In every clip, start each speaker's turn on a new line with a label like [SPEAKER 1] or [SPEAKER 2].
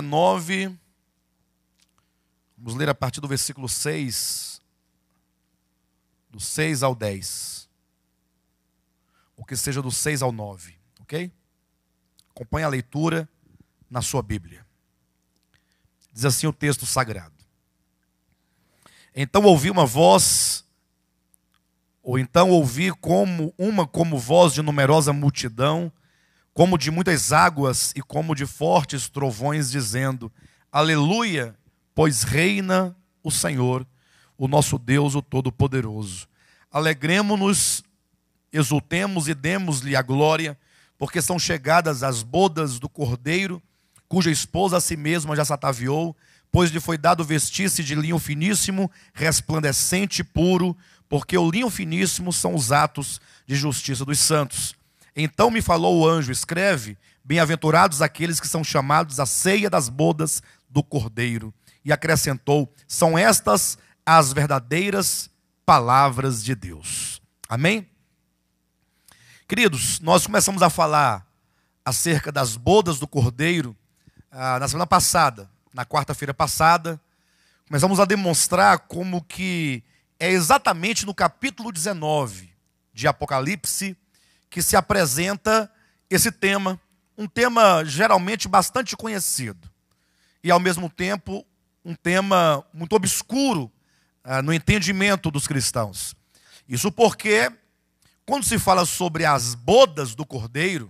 [SPEAKER 1] 19. Vamos ler a partir do versículo 6, do 6 ao 10. Ou que seja do 6 ao 9, ok? Acompanhe a leitura na sua Bíblia. Diz assim o texto sagrado. Então ouvi uma voz, ou então ouvi como uma como voz de numerosa multidão, como de muitas águas e como de fortes trovões, dizendo: Aleluia, pois reina o Senhor, o nosso Deus, o Todo-Poderoso. Alegremos-nos, exultemos e demos-lhe a glória, porque são chegadas as bodas do Cordeiro, cuja esposa a si mesma já se ataviou, pois lhe foi dado vestir-se de linho finíssimo, resplandecente e puro, porque o linho finíssimo são os atos de justiça dos santos. Então me falou o anjo: escreve, bem-aventurados aqueles que são chamados à ceia das bodas do cordeiro. E acrescentou: são estas as verdadeiras palavras de Deus. Amém? Queridos, nós começamos a falar acerca das bodas do cordeiro ah, na semana passada, na quarta-feira passada. Começamos a demonstrar como que é exatamente no capítulo 19 de Apocalipse que se apresenta esse tema, um tema geralmente bastante conhecido e ao mesmo tempo um tema muito obscuro ah, no entendimento dos cristãos. Isso porque, quando se fala sobre as bodas do cordeiro,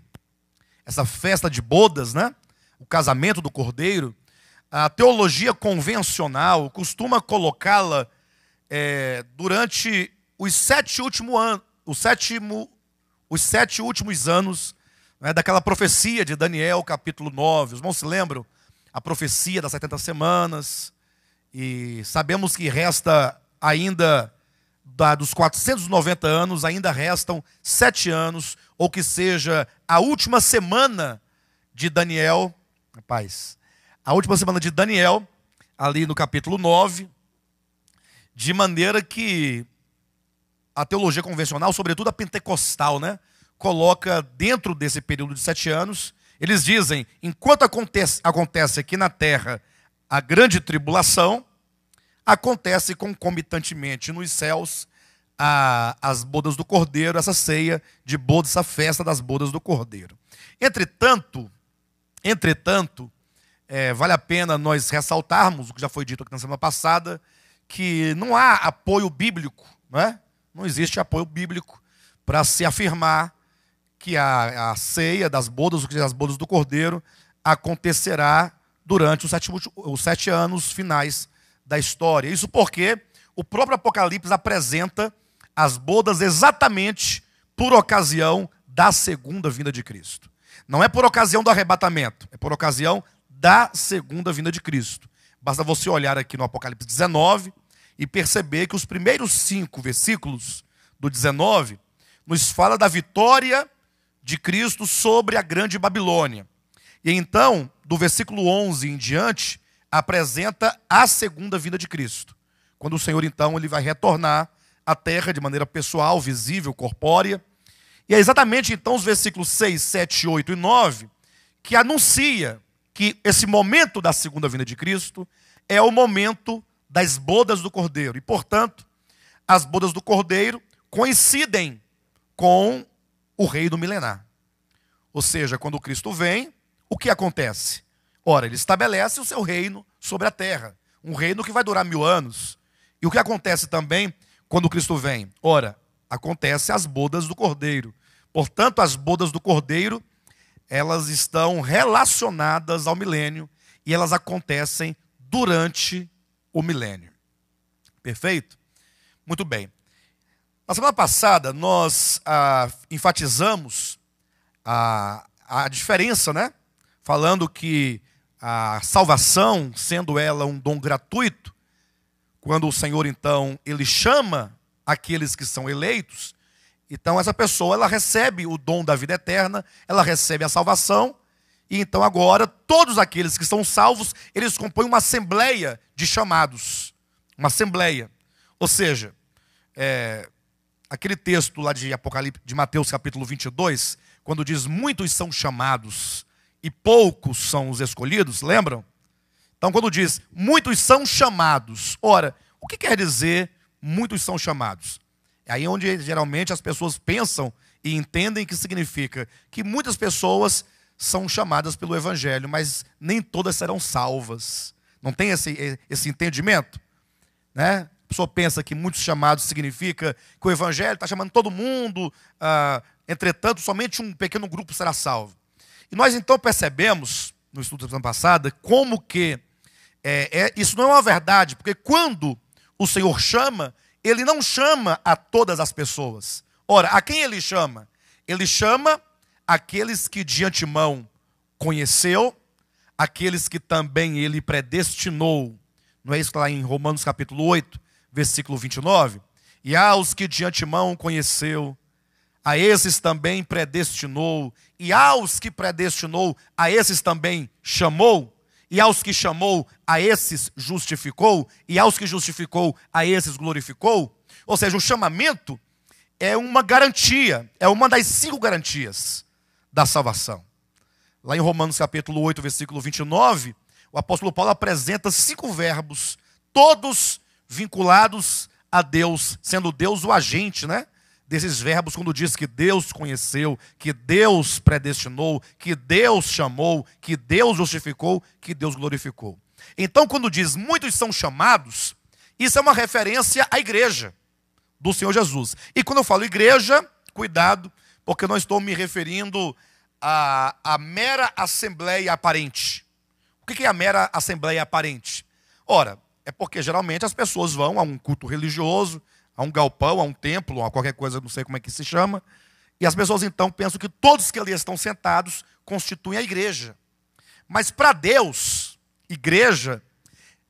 [SPEAKER 1] essa festa de bodas, né? o casamento do cordeiro, a teologia convencional costuma colocá-la é, durante os sete, últimos anos, o sétimo, os sete últimos anos né, daquela profecia de Daniel, capítulo 9. Os irmãos se lembram? A profecia das 70 semanas. E sabemos que resta ainda, da, dos 490 anos, ainda restam sete anos, ou que seja, a última semana de Daniel. Rapaz, a última semana de Daniel, ali no capítulo 9, de maneira que a teologia convencional, sobretudo a pentecostal, né, coloca dentro desse período de sete anos. Eles dizem: enquanto acontece, acontece aqui na terra a grande tribulação, acontece concomitantemente nos céus a, as bodas do cordeiro, essa ceia de bodas, essa festa das bodas do cordeiro. Entretanto, entretanto, é, vale a pena nós ressaltarmos o que já foi dito aqui na semana passada, que não há apoio bíblico, não é? não existe apoio bíblico para se afirmar que a, a ceia das bodas, é as bodas do cordeiro, acontecerá durante os sete, os sete anos finais da história. Isso porque o próprio Apocalipse apresenta as bodas exatamente por ocasião da segunda vinda de Cristo. Não é por ocasião do arrebatamento, é por ocasião da segunda vinda de Cristo. Basta você olhar aqui no Apocalipse 19, e perceber que os primeiros cinco versículos do 19 nos fala da vitória de Cristo sobre a grande Babilônia. E então, do versículo 11 em diante, apresenta a segunda vinda de Cristo. Quando o Senhor então ele vai retornar à terra de maneira pessoal, visível, corpórea. E é exatamente então os versículos 6, 7, 8 e 9 que anuncia que esse momento da segunda vinda de Cristo é o momento das bodas do cordeiro. E, portanto, as bodas do cordeiro coincidem com o rei do milenar. Ou seja, quando Cristo vem, o que acontece? Ora, ele estabelece o seu reino sobre a terra, um reino que vai durar mil anos. E o que acontece também quando Cristo vem? Ora, acontece as bodas do cordeiro. Portanto, as bodas do cordeiro, elas estão relacionadas ao milênio e elas acontecem durante o milênio. Perfeito? Muito bem. Na semana passada, nós ah, enfatizamos a, a diferença, né? Falando que a salvação, sendo ela um dom gratuito, quando o Senhor, então, ele chama aqueles que são eleitos, então essa pessoa, ela recebe o dom da vida eterna, ela recebe a salvação, e então agora todos aqueles que são salvos, eles compõem uma assembleia de chamados. Uma assembleia. Ou seja, é, aquele texto lá de Apocalipse, de Mateus capítulo 22, quando diz muitos são chamados e poucos são os escolhidos, lembram? Então quando diz muitos são chamados, ora, o que quer dizer muitos são chamados? É aí onde geralmente as pessoas pensam e entendem que significa que muitas pessoas são chamadas pelo Evangelho, mas nem todas serão salvas. Não tem esse, esse entendimento? Né? A pessoa pensa que muitos chamados significa que o Evangelho está chamando todo mundo, ah, entretanto, somente um pequeno grupo será salvo. E nós então percebemos, no estudo da semana passada, como que é, é, isso não é uma verdade, porque quando o Senhor chama, ele não chama a todas as pessoas. Ora, a quem ele chama? Ele chama aqueles que de antemão conheceu, aqueles que também ele predestinou. Não é isso que lá em Romanos capítulo 8, versículo 29? E aos que de antemão conheceu, a esses também predestinou, e aos que predestinou, a esses também chamou, e aos que chamou, a esses justificou, e aos que justificou, a esses glorificou. Ou seja, o chamamento é uma garantia, é uma das cinco garantias da salvação. Lá em Romanos capítulo 8, versículo 29, o apóstolo Paulo apresenta cinco verbos, todos vinculados a Deus, sendo Deus o agente, né? Desses verbos, quando diz que Deus conheceu, que Deus predestinou, que Deus chamou, que Deus justificou, que Deus glorificou. Então, quando diz muitos são chamados, isso é uma referência à igreja do Senhor Jesus. E quando eu falo igreja, cuidado, porque não estou me referindo à, à mera assembleia aparente. O que é a mera assembleia aparente? Ora, é porque geralmente as pessoas vão a um culto religioso, a um galpão, a um templo, a qualquer coisa, não sei como é que se chama, e as pessoas então pensam que todos que ali estão sentados constituem a igreja. Mas para Deus, igreja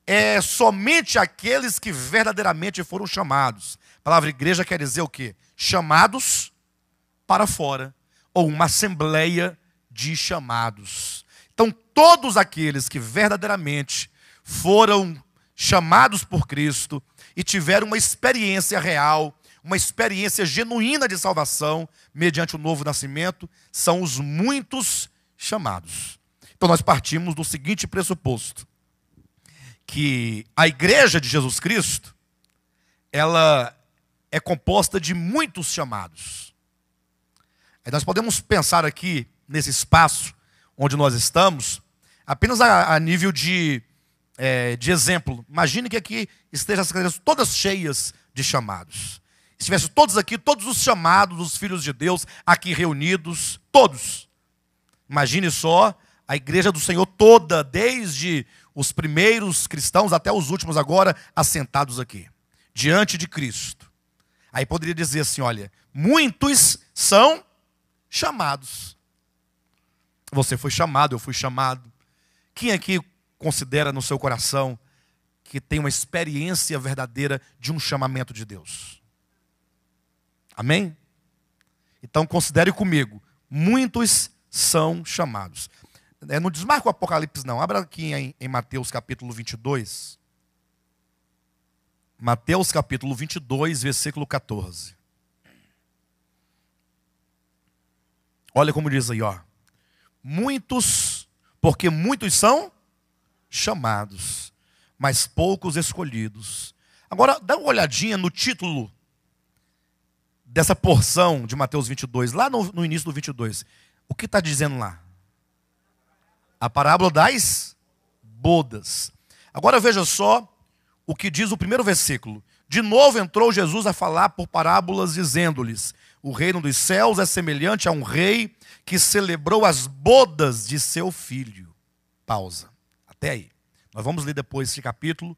[SPEAKER 1] é somente aqueles que verdadeiramente foram chamados. A palavra igreja quer dizer o quê? Chamados para fora, ou uma assembleia de chamados. Então, todos aqueles que verdadeiramente foram chamados por Cristo e tiveram uma experiência real, uma experiência genuína de salvação mediante o novo nascimento, são os muitos chamados. Então, nós partimos do seguinte pressuposto: que a igreja de Jesus Cristo ela é composta de muitos chamados. Aí é, nós podemos pensar aqui, nesse espaço onde nós estamos, apenas a, a nível de, é, de exemplo. Imagine que aqui estejam as cadeiras todas cheias de chamados. Estivesse todos aqui, todos os chamados, os filhos de Deus, aqui reunidos, todos. Imagine só a igreja do Senhor toda, desde os primeiros cristãos até os últimos agora, assentados aqui, diante de Cristo. Aí poderia dizer assim: olha, muitos são chamados. Você foi chamado, eu fui chamado. Quem aqui considera no seu coração que tem uma experiência verdadeira de um chamamento de Deus? Amém? Então considere comigo: muitos são chamados. É, não desmarca o Apocalipse, não. Abra aqui em, em Mateus capítulo 22. Mateus capítulo 22, versículo 14. Olha como diz aí, ó. Muitos, porque muitos são chamados, mas poucos escolhidos. Agora, dá uma olhadinha no título dessa porção de Mateus 22, lá no, no início do 22. O que está dizendo lá? A parábola das bodas. Agora veja só o que diz o primeiro versículo. De novo entrou Jesus a falar por parábolas, dizendo-lhes: o reino dos céus é semelhante a um rei que celebrou as bodas de seu filho. Pausa. Até aí. Nós vamos ler depois esse capítulo,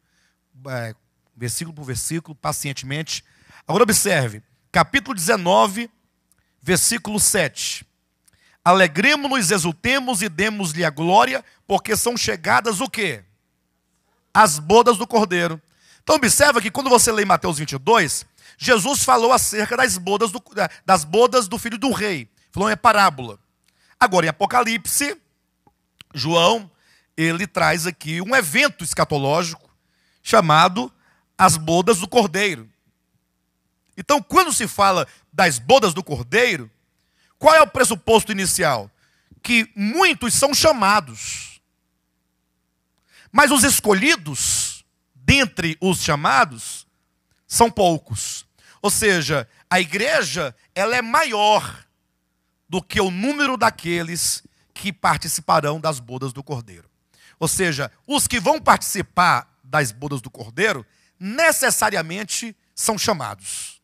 [SPEAKER 1] é, versículo por versículo, pacientemente. Agora observe, capítulo 19, versículo 7. Alegremos-nos, exultemos e demos-lhe a glória, porque são chegadas o quê? As bodas do Cordeiro. Então observa que quando você lê Mateus 22, Jesus falou acerca das bodas do, das bodas do filho do rei. Falou em é parábola. Agora, em Apocalipse, João, ele traz aqui um evento escatológico chamado as bodas do cordeiro. Então, quando se fala das bodas do cordeiro, qual é o pressuposto inicial? Que muitos são chamados. Mas os escolhidos, dentre os chamados, são poucos. Ou seja, a igreja ela é maior do que o número daqueles que participarão das bodas do Cordeiro. Ou seja, os que vão participar das bodas do Cordeiro necessariamente são chamados.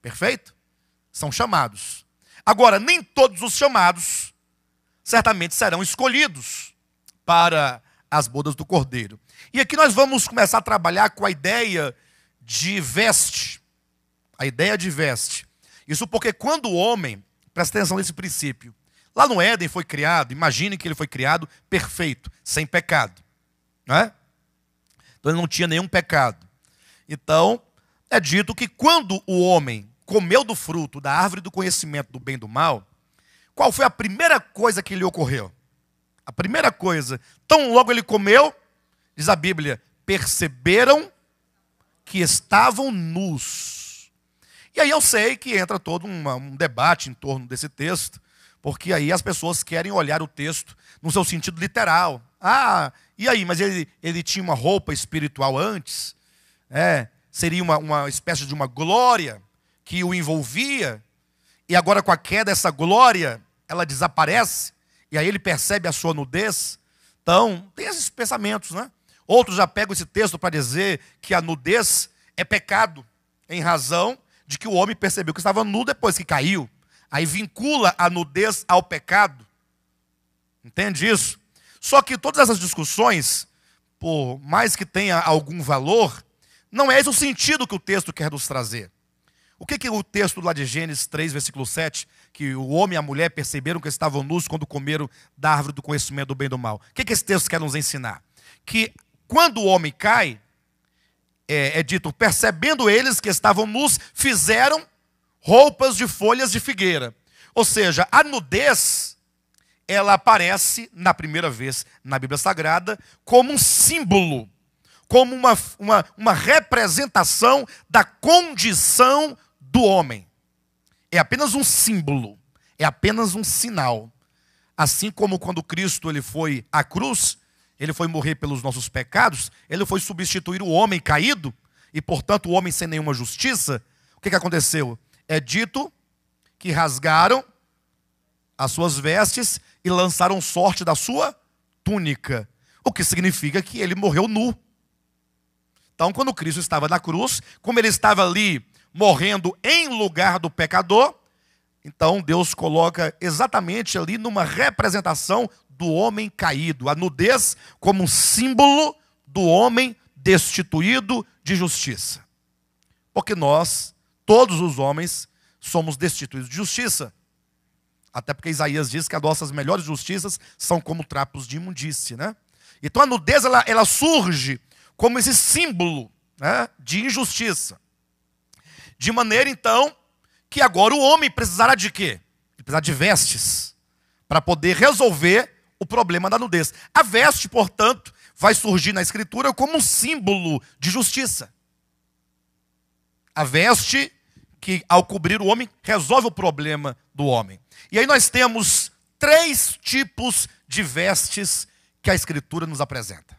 [SPEAKER 1] Perfeito? São chamados. Agora, nem todos os chamados certamente serão escolhidos para as bodas do Cordeiro. E aqui nós vamos começar a trabalhar com a ideia de veste. A ideia de veste. Isso porque quando o homem, presta atenção nesse princípio, lá no Éden foi criado, imagine que ele foi criado perfeito, sem pecado. Né? Então ele não tinha nenhum pecado. Então, é dito que quando o homem comeu do fruto da árvore do conhecimento do bem e do mal, qual foi a primeira coisa que lhe ocorreu? A primeira coisa, tão logo ele comeu, diz a Bíblia, perceberam que estavam nus. E aí eu sei que entra todo um debate em torno desse texto, porque aí as pessoas querem olhar o texto no seu sentido literal. Ah, e aí, mas ele, ele tinha uma roupa espiritual antes? É, seria uma, uma espécie de uma glória que o envolvia, e agora com a queda essa glória, ela desaparece, e aí ele percebe a sua nudez. Então, tem esses pensamentos, né? Outros já pegam esse texto para dizer que a nudez é pecado, em razão de que o homem percebeu que estava nu depois que caiu. Aí vincula a nudez ao pecado. Entende isso? Só que todas essas discussões, por mais que tenha algum valor, não é esse o sentido que o texto quer nos trazer. O que, que o texto lá de Gênesis 3, versículo 7, que o homem e a mulher perceberam que estavam nus quando comeram da árvore do conhecimento do bem e do mal? O que, que esse texto quer nos ensinar? Que quando o homem cai, é, é dito, percebendo eles que estavam nus, fizeram roupas de folhas de figueira. Ou seja, a nudez, ela aparece na primeira vez na Bíblia Sagrada como um símbolo, como uma, uma, uma representação da condição do homem. É apenas um símbolo, é apenas um sinal. Assim como quando Cristo ele foi à cruz, ele foi morrer pelos nossos pecados, ele foi substituir o homem caído, e portanto o homem sem nenhuma justiça, o que, que aconteceu? É dito que rasgaram as suas vestes e lançaram sorte da sua túnica, o que significa que ele morreu nu. Então, quando Cristo estava na cruz, como ele estava ali morrendo em lugar do pecador, então Deus coloca exatamente ali numa representação do homem caído, a nudez como um símbolo do homem destituído de justiça. Porque nós, todos os homens, somos destituídos de justiça. Até porque Isaías diz que as nossas melhores justiças são como trapos de imundície, né? Então a nudez ela, ela surge como esse símbolo né, de injustiça. De maneira então que agora o homem precisará de quê? precisará de vestes para poder resolver o problema da nudez. A veste, portanto, vai surgir na Escritura como um símbolo de justiça. A veste que, ao cobrir o homem, resolve o problema do homem. E aí nós temos três tipos de vestes que a Escritura nos apresenta.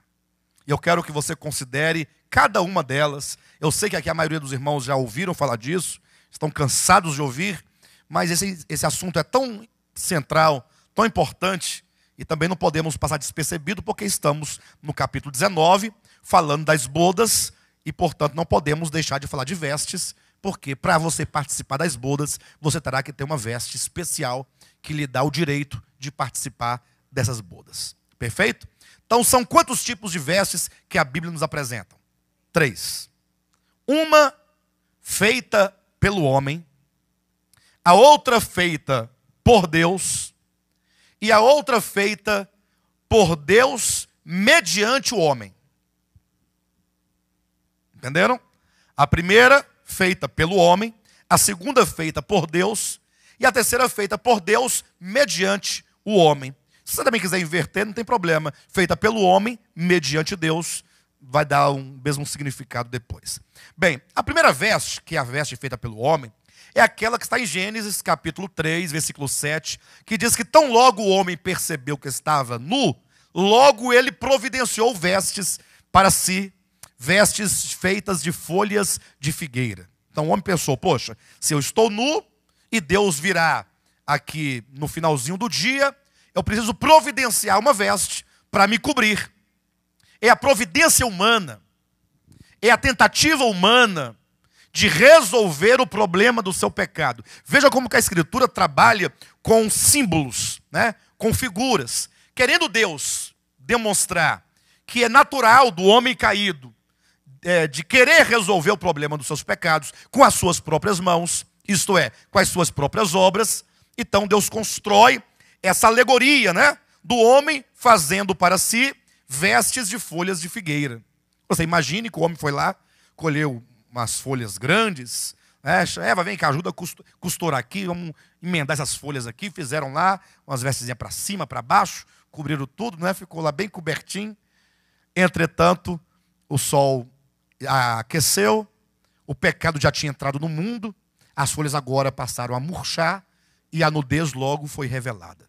[SPEAKER 1] E eu quero que você considere cada uma delas. Eu sei que aqui a maioria dos irmãos já ouviram falar disso, estão cansados de ouvir, mas esse, esse assunto é tão central, tão importante, e também não podemos passar despercebido, porque estamos no capítulo 19, falando das bodas, e portanto não podemos deixar de falar de vestes, porque para você participar das bodas, você terá que ter uma veste especial que lhe dá o direito de participar dessas bodas. Perfeito? Então, são quantos tipos de vestes que a Bíblia nos apresenta? Três. Uma feita pelo homem, a outra feita por Deus e a outra feita por Deus mediante o homem. Entenderam? A primeira feita pelo homem, a segunda feita por Deus e a terceira feita por Deus mediante o homem. Se você também quiser inverter, não tem problema. Feita pelo homem mediante Deus, vai dar um mesmo significado depois. Bem, a primeira veste, que é a veste feita pelo homem, é aquela que está em Gênesis capítulo 3, versículo 7, que diz que tão logo o homem percebeu que estava nu, logo ele providenciou vestes para si, vestes feitas de folhas de figueira. Então o homem pensou: poxa, se eu estou nu e Deus virá aqui no finalzinho do dia, eu preciso providenciar uma veste para me cobrir. É a providência humana, é a tentativa humana de resolver o problema do seu pecado. Veja como que a Escritura trabalha com símbolos, né? com figuras. Querendo Deus demonstrar que é natural do homem caído é, de querer resolver o problema dos seus pecados com as suas próprias mãos, isto é, com as suas próprias obras, então Deus constrói essa alegoria né? do homem fazendo para si vestes de folhas de figueira. Você imagine que o homem foi lá, colheu umas folhas grandes. Né? Eva, vem cá, ajuda a costurar aqui, vamos emendar essas folhas aqui. Fizeram lá umas vestezinhas para cima, para baixo, cobriram tudo, né? ficou lá bem cobertinho. Entretanto, o sol aqueceu, o pecado já tinha entrado no mundo, as folhas agora passaram a murchar e a nudez logo foi revelada.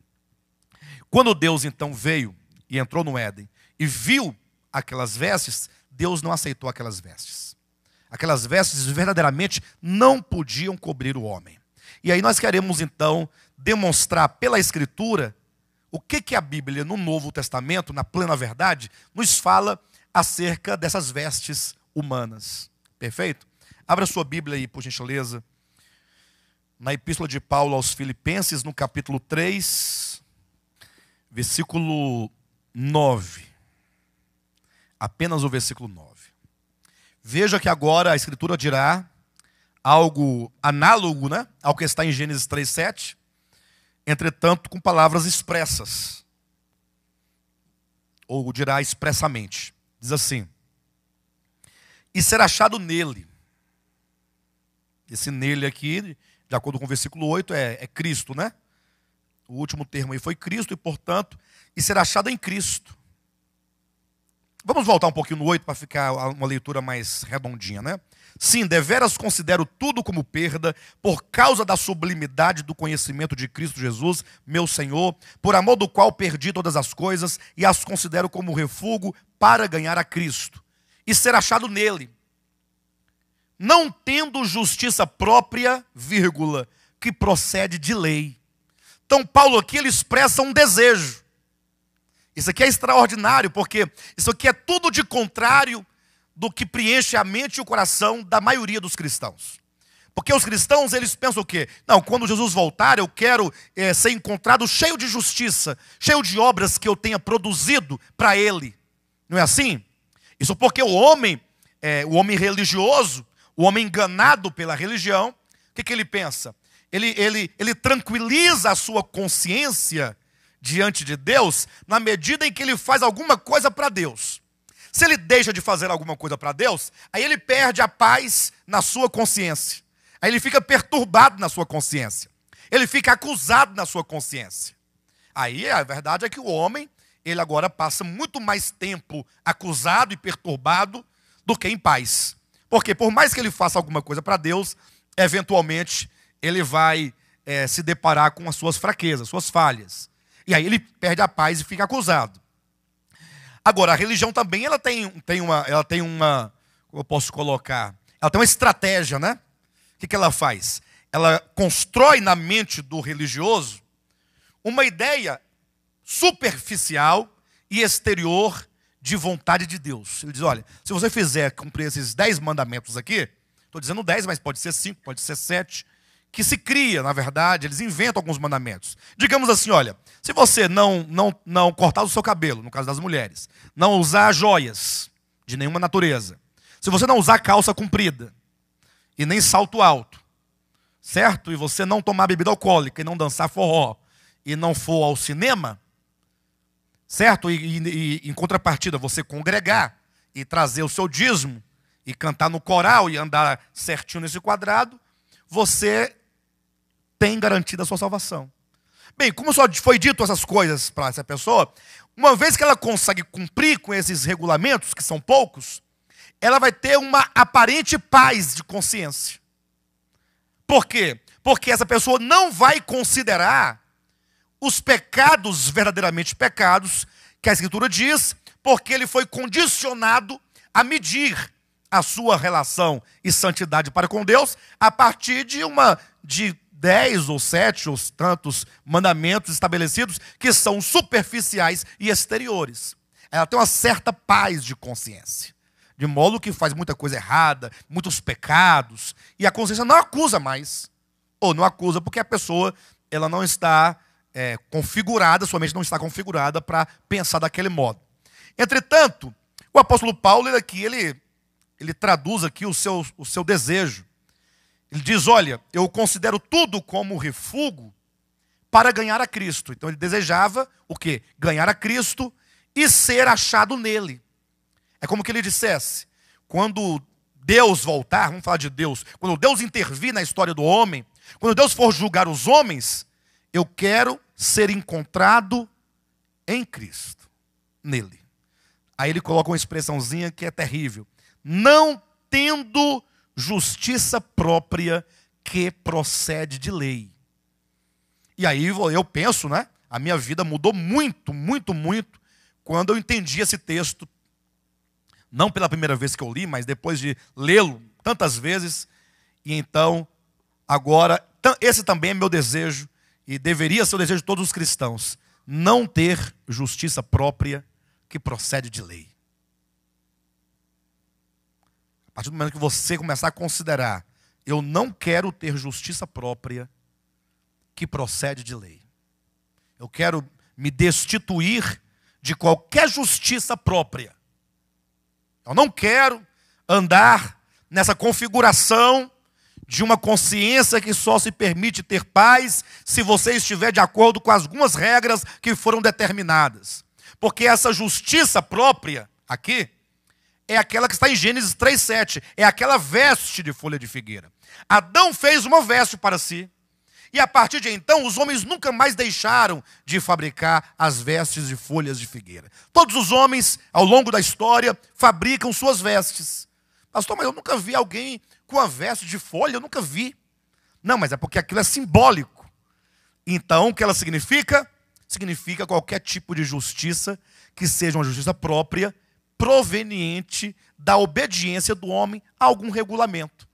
[SPEAKER 1] Quando Deus então veio e entrou no Éden e viu aquelas vestes, Deus não aceitou aquelas vestes. Aquelas vestes verdadeiramente não podiam cobrir o homem. E aí nós queremos então demonstrar pela Escritura o que, que a Bíblia, no Novo Testamento, na plena verdade, nos fala acerca dessas vestes humanas. Perfeito? Abra sua Bíblia aí, por gentileza, na Epístola de Paulo aos Filipenses, no capítulo 3, versículo 9. Apenas o versículo 9. Veja que agora a Escritura dirá algo análogo né, ao que está em Gênesis 3,7, entretanto com palavras expressas, ou dirá expressamente. Diz assim: E será achado nele. Esse nele aqui, de acordo com o versículo 8, é, é Cristo, né? O último termo aí foi Cristo, e portanto, e será achado em Cristo Vamos voltar um pouquinho no 8 para ficar uma leitura mais redondinha, né? Sim, deveras considero tudo como perda, por causa da sublimidade do conhecimento de Cristo Jesus, meu Senhor, por amor do qual perdi todas as coisas e as considero como refúgio para ganhar a Cristo e ser achado nele. Não tendo justiça própria, vírgula, que procede de lei. Então, Paulo aqui ele expressa um desejo. Isso aqui é extraordinário, porque isso aqui é tudo de contrário do que preenche a mente e o coração da maioria dos cristãos. Porque os cristãos, eles pensam o quê? Não, quando Jesus voltar, eu quero é, ser encontrado cheio de justiça, cheio de obras que eu tenha produzido para ele. Não é assim? Isso porque o homem, é, o homem religioso, o homem enganado pela religião, o que, que ele pensa? Ele, ele, ele tranquiliza a sua consciência diante de Deus na medida em que ele faz alguma coisa para Deus. Se ele deixa de fazer alguma coisa para Deus, aí ele perde a paz na sua consciência. Aí ele fica perturbado na sua consciência. Ele fica acusado na sua consciência. Aí a verdade é que o homem, ele agora passa muito mais tempo acusado e perturbado do que em paz. Porque por mais que ele faça alguma coisa para Deus, eventualmente ele vai é, se deparar com as suas fraquezas, suas falhas. E aí ele perde a paz e fica acusado. Agora, a religião também ela tem, tem uma, ela tem uma, eu posso colocar, ela tem uma estratégia, né? O que, que ela faz? Ela constrói na mente do religioso uma ideia superficial e exterior de vontade de Deus. Ele diz: olha, se você fizer cumprir esses dez mandamentos aqui, estou dizendo dez, mas pode ser cinco, pode ser sete, que se cria, na verdade, eles inventam alguns mandamentos. Digamos assim, olha, se você não não não cortar o seu cabelo, no caso das mulheres, não usar joias de nenhuma natureza, se você não usar calça comprida e nem salto alto, certo? E você não tomar bebida alcoólica e não dançar forró e não for ao cinema, certo? E, e, e em contrapartida você congregar e trazer o seu dízimo e cantar no coral e andar certinho nesse quadrado, você tem garantida a sua salvação. Bem, como só foi dito essas coisas para essa pessoa, uma vez que ela consegue cumprir com esses regulamentos, que são poucos, ela vai ter uma aparente paz de consciência. Por quê? Porque essa pessoa não vai considerar os pecados verdadeiramente pecados, que a Escritura diz, porque ele foi condicionado a medir a sua relação e santidade para com Deus a partir de uma de dez ou sete ou tantos mandamentos estabelecidos que são superficiais e exteriores. Ela tem uma certa paz de consciência. De modo que faz muita coisa errada, muitos pecados, e a consciência não acusa mais. Ou não acusa porque a pessoa ela não está é, configurada, sua mente não está configurada para pensar daquele modo. Entretanto, o apóstolo Paulo ele aqui ele, ele traduz aqui o seu, o seu desejo ele diz: Olha, eu considero tudo como refúgio para ganhar a Cristo. Então ele desejava o quê? Ganhar a Cristo e ser achado nele. É como que ele dissesse: quando Deus voltar, vamos falar de Deus, quando Deus intervir na história do homem, quando Deus for julgar os homens, eu quero ser encontrado em Cristo, nele. Aí ele coloca uma expressãozinha que é terrível: não tendo justiça própria que procede de lei. E aí eu penso, né? A minha vida mudou muito, muito, muito quando eu entendi esse texto. Não pela primeira vez que eu li, mas depois de lê-lo tantas vezes. E então, agora, esse também é meu desejo, e deveria ser o desejo de todos os cristãos: não ter justiça própria que procede de lei partir do momento que você começar a considerar, eu não quero ter justiça própria que procede de lei. Eu quero me destituir de qualquer justiça própria. Eu não quero andar nessa configuração de uma consciência que só se permite ter paz se você estiver de acordo com algumas regras que foram determinadas. Porque essa justiça própria aqui é aquela que está em Gênesis 3,7. É aquela veste de folha de figueira. Adão fez uma veste para si. E a partir de então, os homens nunca mais deixaram de fabricar as vestes de folhas de figueira. Todos os homens, ao longo da história, fabricam suas vestes. Pastor, mas eu nunca vi alguém com a veste de folha, eu nunca vi. Não, mas é porque aquilo é simbólico. Então, o que ela significa? Significa qualquer tipo de justiça, que seja uma justiça própria, proveniente da obediência do homem a algum regulamento.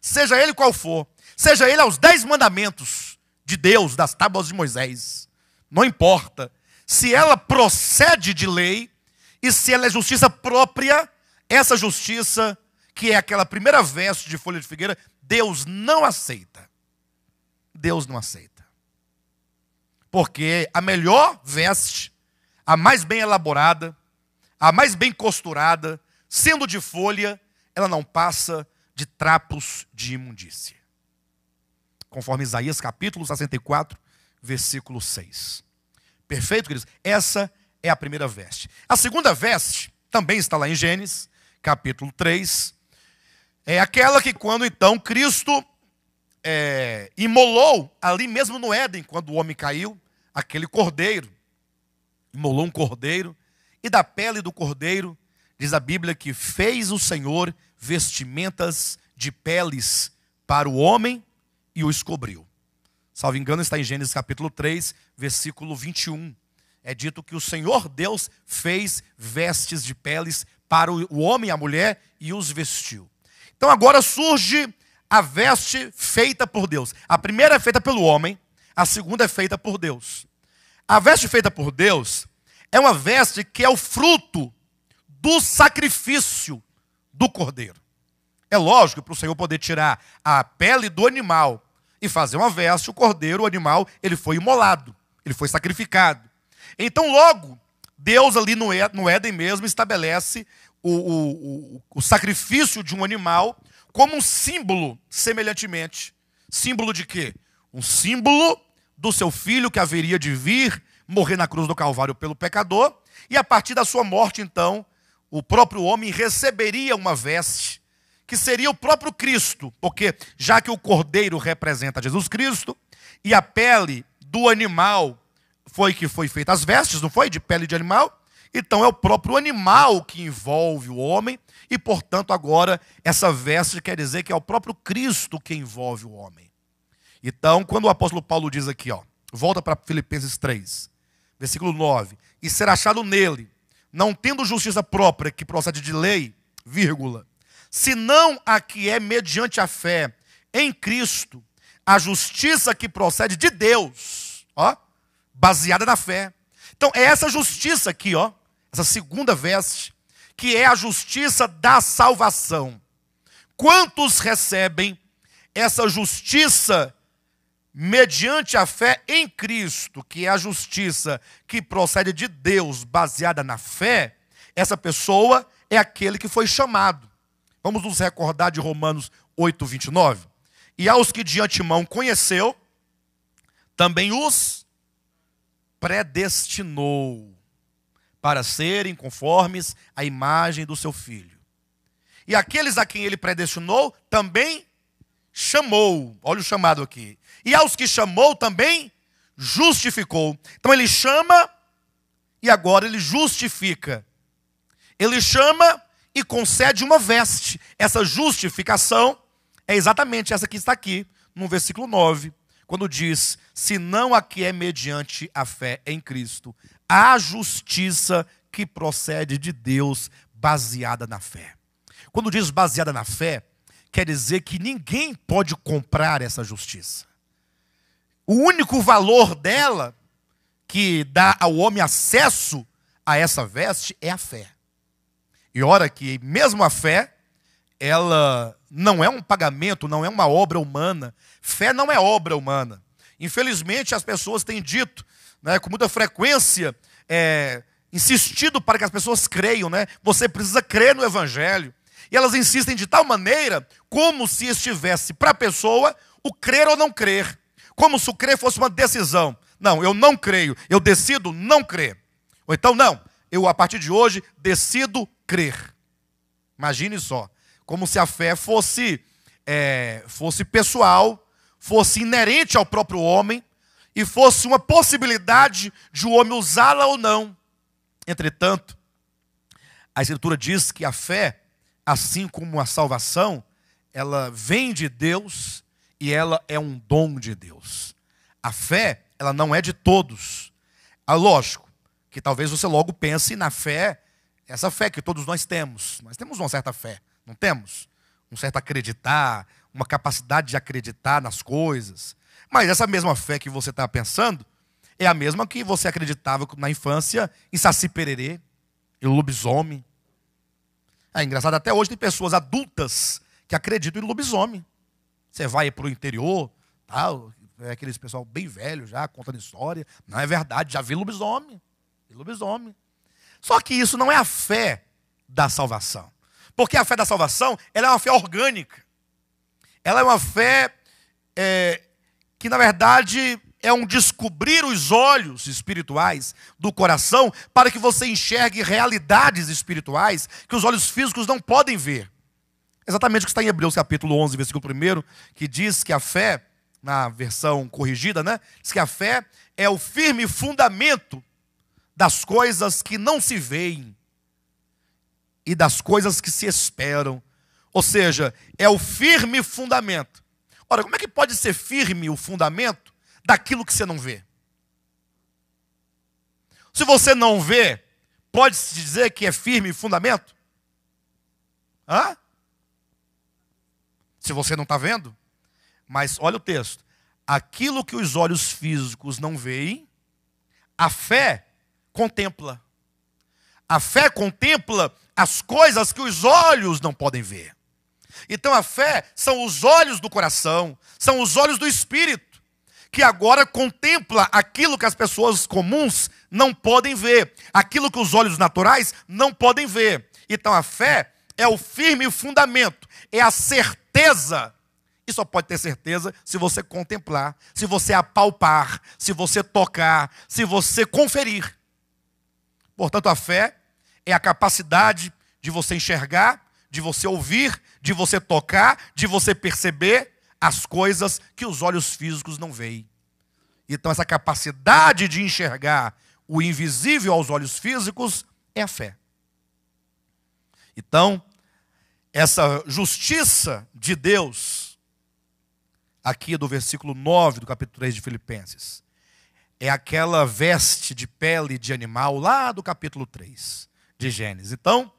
[SPEAKER 1] Seja ele qual for, seja ele aos dez mandamentos de Deus, das tábuas de Moisés, não importa. Se ela procede de lei e se ela é justiça própria, essa justiça, que é aquela primeira veste de folha de figueira, Deus não aceita. Deus não aceita. Porque a melhor veste, a mais bem elaborada, a mais bem costurada, sendo de folha, ela não passa de trapos de imundícia. Conforme Isaías capítulo 64, versículo 6. Perfeito, queridos? Essa é a primeira veste. A segunda veste também está lá em Gênesis, capítulo 3. É aquela que, quando então Cristo é, imolou ali mesmo no Éden, quando o homem caiu, aquele cordeiro, imolou um cordeiro e da pele do cordeiro, diz a Bíblia que fez o Senhor vestimentas de peles para o homem e os cobriu. Salvo engano, está em Gênesis capítulo 3, versículo 21. É dito que o Senhor Deus fez vestes de peles para o homem e a mulher e os vestiu. Então agora surge a veste feita por Deus. A primeira é feita pelo homem, a segunda é feita por Deus. A veste feita por Deus é uma veste que é o fruto do sacrifício do cordeiro. É lógico para o Senhor poder tirar a pele do animal e fazer uma veste, o cordeiro, o animal, ele foi imolado, ele foi sacrificado. Então, logo, Deus ali no Éden mesmo estabelece o, o, o, o sacrifício de um animal como um símbolo, semelhantemente. Símbolo de quê? Um símbolo do seu filho que haveria de vir morrer na cruz do Calvário pelo pecador, e a partir da sua morte, então, o próprio homem receberia uma veste, que seria o próprio Cristo, porque já que o cordeiro representa Jesus Cristo, e a pele do animal foi que foi feita as vestes, não foi? De pele de animal. Então é o próprio animal que envolve o homem, e portanto agora essa veste quer dizer que é o próprio Cristo que envolve o homem. Então, quando o apóstolo Paulo diz aqui, ó, volta para Filipenses 3 versículo 9, e ser achado nele, não tendo justiça própria que procede de lei, vírgula, senão a que é mediante a fé em Cristo, a justiça que procede de Deus, ó, baseada na fé. Então é essa justiça aqui, ó, essa segunda veste, que é a justiça da salvação. Quantos recebem essa justiça mediante a fé em Cristo, que é a justiça que procede de Deus, baseada na fé, essa pessoa é aquele que foi chamado. Vamos nos recordar de Romanos 8, 29. E aos que de antemão conheceu, também os predestinou para serem conformes à imagem do seu filho. E aqueles a quem ele predestinou, também chamou. Olha o chamado aqui. E aos que chamou também justificou. Então ele chama e agora ele justifica. Ele chama e concede uma veste. Essa justificação é exatamente essa que está aqui, no versículo 9, quando diz: Se não a que é mediante a fé em Cristo, a justiça que procede de Deus, baseada na fé. Quando diz baseada na fé, quer dizer que ninguém pode comprar essa justiça. O único valor dela que dá ao homem acesso a essa veste é a fé. E ora que mesmo a fé, ela não é um pagamento, não é uma obra humana. Fé não é obra humana. Infelizmente as pessoas têm dito, né, com muita frequência, é, insistido para que as pessoas creiam, né? Você precisa crer no Evangelho. E elas insistem de tal maneira como se estivesse para a pessoa o crer ou não crer. Como se o crer fosse uma decisão. Não, eu não creio, eu decido não crer. Ou então, não, eu a partir de hoje decido crer. Imagine só, como se a fé fosse, é, fosse pessoal, fosse inerente ao próprio homem e fosse uma possibilidade de o homem usá-la ou não. Entretanto, a Escritura diz que a fé, assim como a salvação, ela vem de Deus e ela é um dom de Deus. A fé, ela não é de todos. Ah, lógico, que talvez você logo pense na fé, essa fé que todos nós temos. Nós temos uma certa fé, não temos? Um certo acreditar, uma capacidade de acreditar nas coisas. Mas essa mesma fé que você está pensando é a mesma que você acreditava na infância em Saci Pererê, em lobisomem. É engraçado, até hoje tem pessoas adultas que acreditam em lobisomem. Você vai para o interior, tal, tá? É aqueles pessoal bem velho já, contando história. Não é verdade, já vi lobisomem. Vi lobisomem. Só que isso não é a fé da salvação. Porque a fé da salvação, ela é uma fé orgânica. Ela é uma fé é, que, na verdade, é um descobrir os olhos espirituais do coração para que você enxergue realidades espirituais que os olhos físicos não podem ver. Exatamente o que está em Hebreus capítulo 11, versículo 1, que diz que a fé, na versão corrigida, né? Diz que a fé é o firme fundamento das coisas que não se veem e das coisas que se esperam. Ou seja, é o firme fundamento. Ora, como é que pode ser firme o fundamento daquilo que você não vê? Se você não vê, pode-se dizer que é firme fundamento? Hã? se você não está vendo. Mas olha o texto: aquilo que os olhos físicos não veem, a fé contempla. A fé contempla as coisas que os olhos não podem ver. Então a fé são os olhos do coração, são os olhos do espírito, que agora contempla aquilo que as pessoas comuns não podem ver, aquilo que os olhos naturais não podem ver. Então a fé é o firme fundamento, é a certeza certeza. E só pode ter certeza se você contemplar, se você apalpar, se você tocar, se você conferir. Portanto, a fé é a capacidade de você enxergar, de você ouvir, de você tocar, de você perceber as coisas que os olhos físicos não veem. Então, essa capacidade de enxergar o invisível aos olhos físicos é a fé. Então, essa justiça de Deus, aqui do versículo 9 do capítulo 3 de Filipenses, é aquela veste de pele de animal lá do capítulo 3 de Gênesis. Então,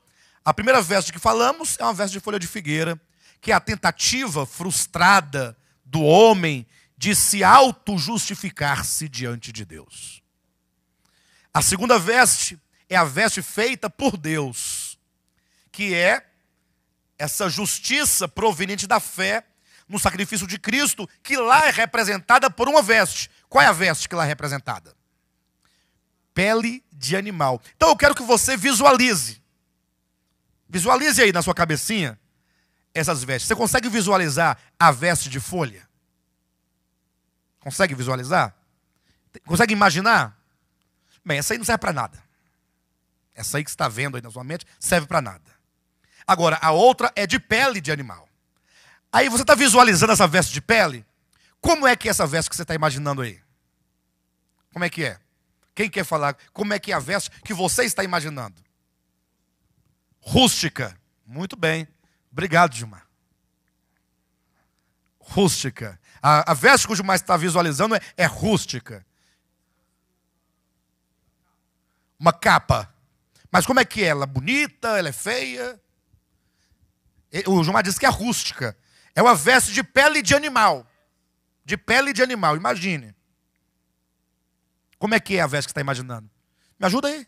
[SPEAKER 1] a primeira veste que falamos é uma veste de folha de figueira, que é a tentativa frustrada do homem de se auto-justificar-se diante de Deus. A segunda veste é a veste feita por Deus, que é essa justiça proveniente da fé no sacrifício de Cristo, que lá é representada por uma veste. Qual é a veste que lá é representada? Pele de animal. Então eu quero que você visualize. Visualize aí na sua cabecinha essas vestes. Você consegue visualizar a veste de folha? Consegue visualizar? Consegue imaginar? Bem, essa aí não serve para nada. Essa aí que você está vendo aí na sua mente serve para nada. Agora, a outra é de pele de animal. Aí você está visualizando essa veste de pele? Como é que é essa veste que você está imaginando aí? Como é que é? Quem quer falar? Como é que é a veste que você está imaginando? Rústica. Muito bem. Obrigado, Gilmar. Rústica. A, a veste que o Gilmar está visualizando é, é rústica. Uma capa. Mas como é que é? Ela é bonita? Ela é feia? O Gilmar disse que é rústica. É uma veste de pele de animal. De pele de animal, imagine. Como é que é a veste que está imaginando? Me ajuda aí.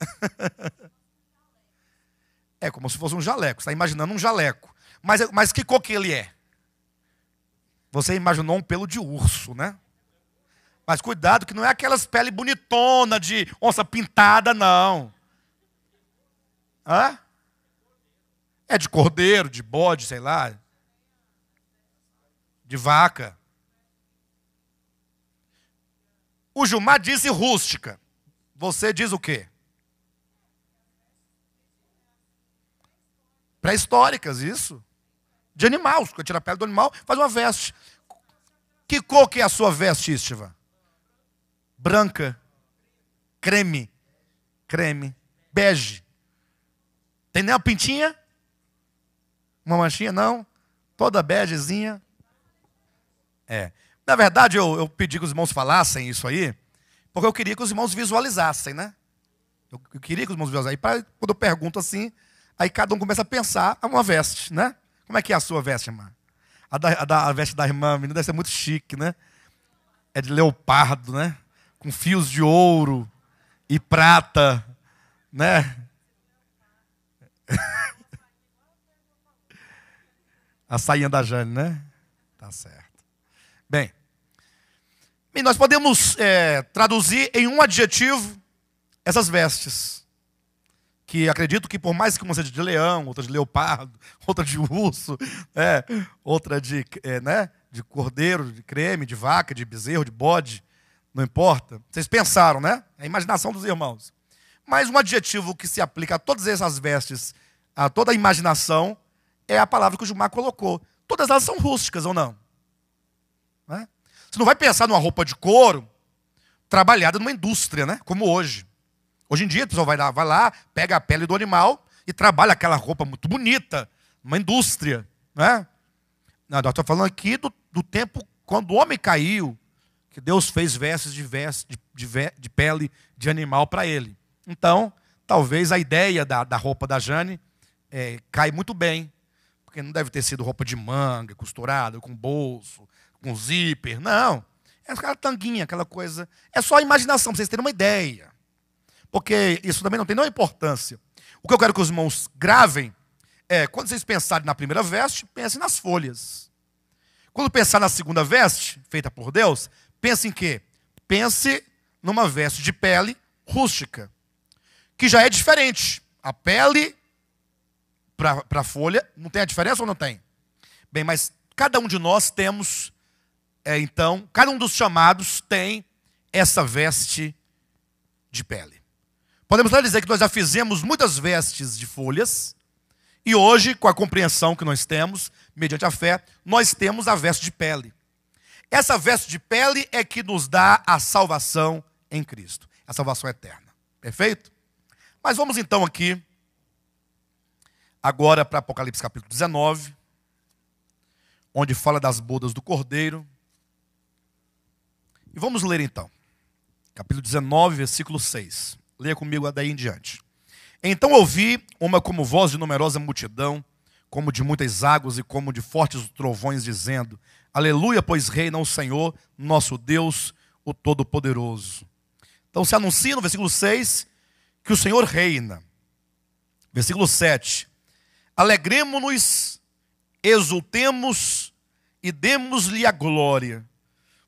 [SPEAKER 1] é como se fosse um jaleco. Você está imaginando um jaleco. Mas, mas que cor que ele é? Você imaginou um pelo de urso, né? Mas cuidado que não é aquelas pele bonitona de onça pintada, não. Hã? É de cordeiro, de bode, sei lá. De vaca. O Gilmar disse rústica. Você diz o quê? Pré-históricas, isso. De animal. Você tira a pele do animal, faz uma veste. Que cor que é a sua veste, Estiva? Branca. Creme. Creme. Bege. Tem nem uma pintinha? Uma manchinha? Não. Toda begezinha. É. Na verdade, eu, eu pedi que os irmãos falassem isso aí, porque eu queria que os irmãos visualizassem, né? Eu, eu queria que os irmãos visualizassem. Aí, quando eu pergunto assim, aí cada um começa a pensar é uma veste, né? Como é que é a sua veste, irmã? A, da, a, da, a veste da irmã, menina, deve ser muito chique, né? É de leopardo, né? Com fios de ouro e prata, né? A sainha da Jane, né? Tá certo. Bem, e nós podemos é, traduzir em um adjetivo essas vestes. Que acredito que por mais que uma seja de leão, outra de leopardo, outra de urso, é, outra de, é, né, de cordeiro, de creme, de vaca, de bezerro, de bode, não importa. Vocês pensaram, né? É a imaginação dos irmãos. Mas um adjetivo que se aplica a todas essas vestes, a toda a imaginação, é a palavra que o Gilmar colocou. Todas elas são rústicas ou não? Né? Você não vai pensar numa roupa de couro trabalhada numa indústria, né? como hoje. Hoje em dia, o pessoal vai lá, vai lá, pega a pele do animal e trabalha aquela roupa muito bonita, numa indústria. Né? Não, nós estamos falando aqui do, do tempo quando o homem caiu, que Deus fez vestes de, de, de, de pele de animal para ele. Então, talvez a ideia da, da roupa da Jane é, cai muito bem, porque não deve ter sido roupa de manga, costurada, com bolso, com zíper, não. É aquela tanguinha, aquela coisa. É só a imaginação, para vocês terem uma ideia. Porque isso também não tem nenhuma importância. O que eu quero que os irmãos gravem é, quando vocês pensarem na primeira veste, pensem nas folhas. Quando pensar na segunda veste, feita por Deus, pense em quê? Pense numa veste de pele rústica que já é diferente. A pele para a folha, não tem a diferença ou não tem? Bem, mas cada um de nós temos, é, então, cada um dos chamados tem essa veste de pele. Podemos até dizer que nós já fizemos muitas vestes de folhas, e hoje, com a compreensão que nós temos, mediante a fé, nós temos a veste de pele. Essa veste de pele é que nos dá a salvação em Cristo, a salvação é eterna. Perfeito? Mas vamos então aqui, agora para Apocalipse capítulo 19, onde fala das bodas do cordeiro. E vamos ler então, capítulo 19, versículo 6. Leia comigo daí em diante. Então ouvi uma como voz de numerosa multidão, como de muitas águas e como de fortes trovões, dizendo: Aleluia, pois reina o Senhor, nosso Deus, o Todo-Poderoso. Então se anuncia no versículo 6 que o Senhor reina. Versículo 7. Alegremos-nos, exultemos e demos-lhe a glória,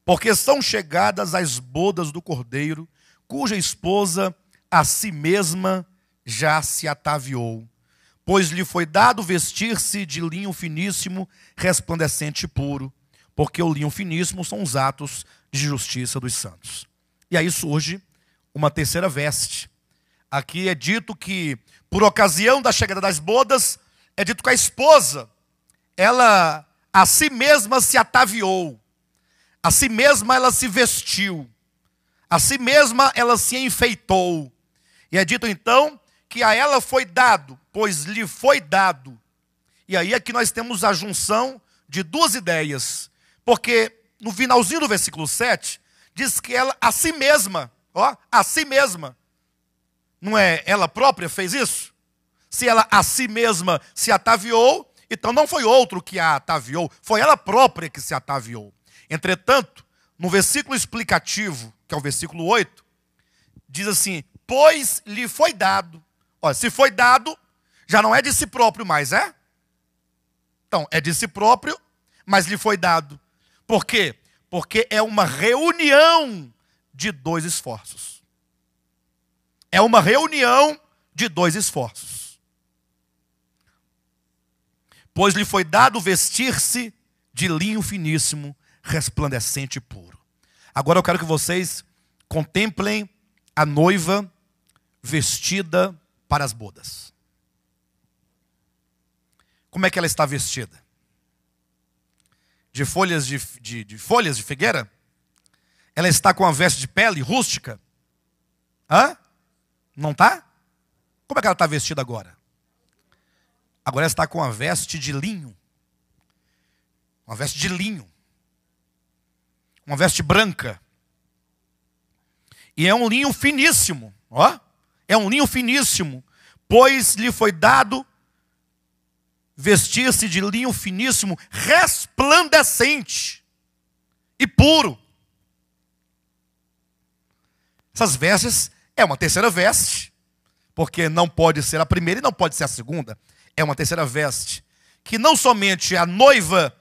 [SPEAKER 1] porque são chegadas as bodas do Cordeiro, cuja esposa a si mesma já se ataviou, pois lhe foi dado vestir-se de linho finíssimo, resplandecente e puro, porque o linho finíssimo são os atos de justiça dos santos. E aí surge uma terceira veste, Aqui é dito que, por ocasião da chegada das bodas, é dito que a esposa, ela a si mesma se ataviou, a si mesma ela se vestiu, a si mesma ela se enfeitou. E é dito então que a ela foi dado, pois lhe foi dado. E aí é que nós temos a junção de duas ideias, porque no finalzinho do versículo 7 diz que ela a si mesma, ó, a si mesma não é ela própria fez isso? Se ela a si mesma se ataviou, então não foi outro que a ataviou, foi ela própria que se ataviou. Entretanto, no versículo explicativo, que é o versículo 8, diz assim: Pois lhe foi dado. Olha, se foi dado, já não é de si próprio mais, é? Então, é de si próprio, mas lhe foi dado. Por quê? Porque é uma reunião de dois esforços. É uma reunião de dois esforços. Pois lhe foi dado vestir-se de linho finíssimo, resplandecente e puro. Agora eu quero que vocês contemplem a noiva vestida para as bodas. Como é que ela está vestida? De folhas de, de, de folhas de figueira? Ela está com a veste de pele rústica? Hã? Não tá? Como é que ela está vestida agora? Agora ela está com uma veste de linho. Uma veste de linho. Uma veste branca. E é um linho finíssimo, ó. É um linho finíssimo, pois lhe foi dado vestir-se de linho finíssimo, resplandecente e puro. Essas vestes é uma terceira veste, porque não pode ser a primeira e não pode ser a segunda. É uma terceira veste que não somente a noiva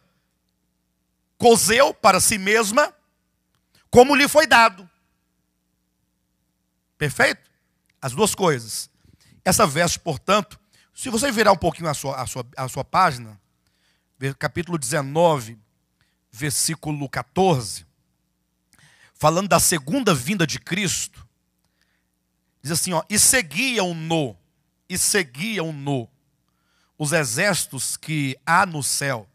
[SPEAKER 1] coseu para si mesma, como lhe foi dado. Perfeito? As duas coisas. Essa veste, portanto, se você virar um pouquinho a sua, a sua, a sua página, capítulo 19, versículo 14, falando da segunda vinda de Cristo, Diz assim, ó, e seguiam-no, e seguiam-no os exércitos que há no céu,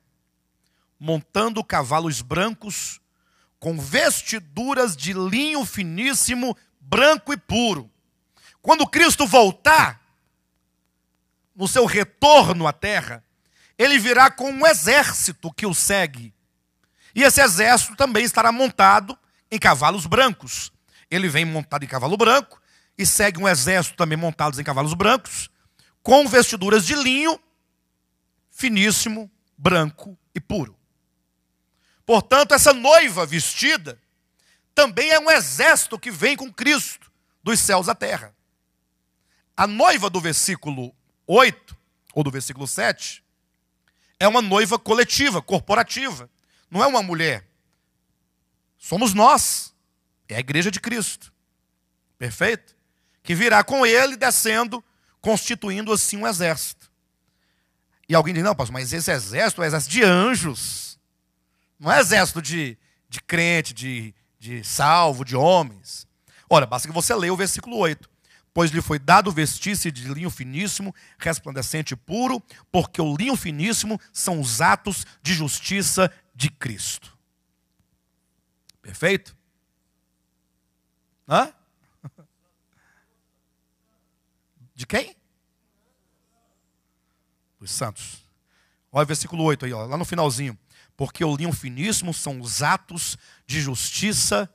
[SPEAKER 1] montando cavalos brancos, com vestiduras de linho finíssimo, branco e puro. Quando Cristo voltar, no seu retorno à terra, ele virá com um exército que o segue. E esse exército também estará montado em cavalos brancos. Ele vem montado em cavalo branco, e segue um exército também montados em cavalos brancos, com vestiduras de linho finíssimo, branco e puro. Portanto, essa noiva vestida também é um exército que vem com Cristo dos céus à terra. A noiva do versículo 8 ou do versículo 7 é uma noiva coletiva, corporativa. Não é uma mulher. Somos nós. É a igreja de Cristo. Perfeito? que virá com ele descendo, constituindo assim um exército. E alguém diz: não, pastor, mas esse exército é um exército de anjos, não é um exército de, de crente, de, de salvo, de homens. Olha, basta que você leia o versículo 8. Pois lhe foi dado vestir-se de linho finíssimo, resplandecente e puro, porque o linho finíssimo são os atos de justiça de Cristo. Perfeito? Hã? De quem? Dos santos. Olha o versículo 8 aí, ó, lá no finalzinho. Porque o linho finíssimo são os atos de justiça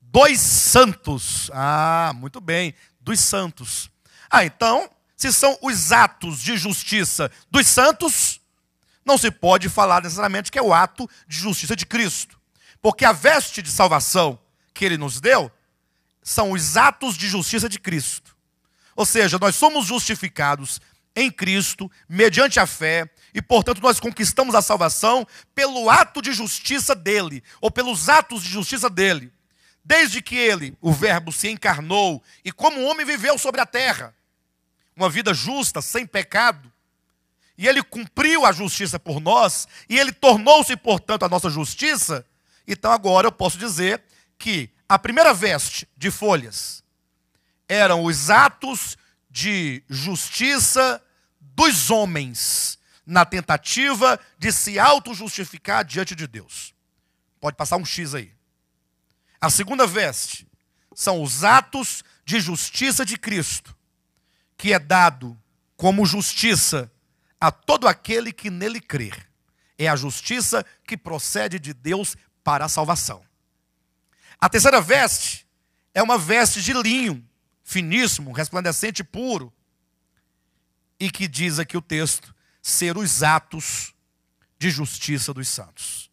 [SPEAKER 1] dos santos. Ah, muito bem, dos santos. Ah, então, se são os atos de justiça dos santos, não se pode falar necessariamente que é o ato de justiça de Cristo. Porque a veste de salvação que ele nos deu são os atos de justiça de Cristo. Ou seja, nós somos justificados em Cristo, mediante a fé, e portanto nós conquistamos a salvação pelo ato de justiça dele, ou pelos atos de justiça dele. Desde que ele, o Verbo, se encarnou e como homem viveu sobre a terra, uma vida justa, sem pecado, e ele cumpriu a justiça por nós, e ele tornou-se, portanto, a nossa justiça, então agora eu posso dizer que a primeira veste de folhas eram os atos de justiça dos homens na tentativa de se auto-justificar diante de Deus. Pode passar um X aí. A segunda veste são os atos de justiça de Cristo, que é dado como justiça a todo aquele que nele crer. É a justiça que procede de Deus para a salvação. A terceira veste é uma veste de linho, finíssimo, resplandecente e puro, e que diz aqui o texto, ser os atos de justiça dos santos.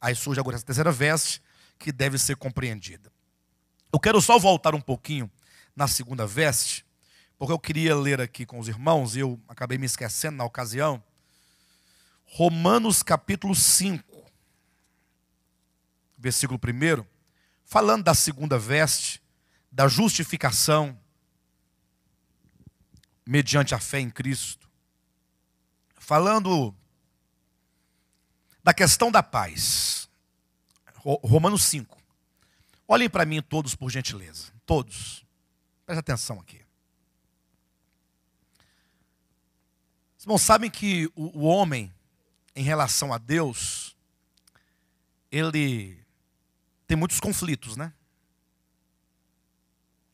[SPEAKER 1] Aí surge agora essa terceira veste que deve ser compreendida. Eu quero só voltar um pouquinho na segunda veste, porque eu queria ler aqui com os irmãos, e eu acabei me esquecendo na ocasião, Romanos capítulo 5, versículo 1, falando da segunda veste, da justificação mediante a fé em Cristo. Falando da questão da paz. Romanos 5. Olhem para mim todos, por gentileza. Todos. Preste atenção aqui. Vocês não sabem que o homem, em relação a Deus, ele tem muitos conflitos, né?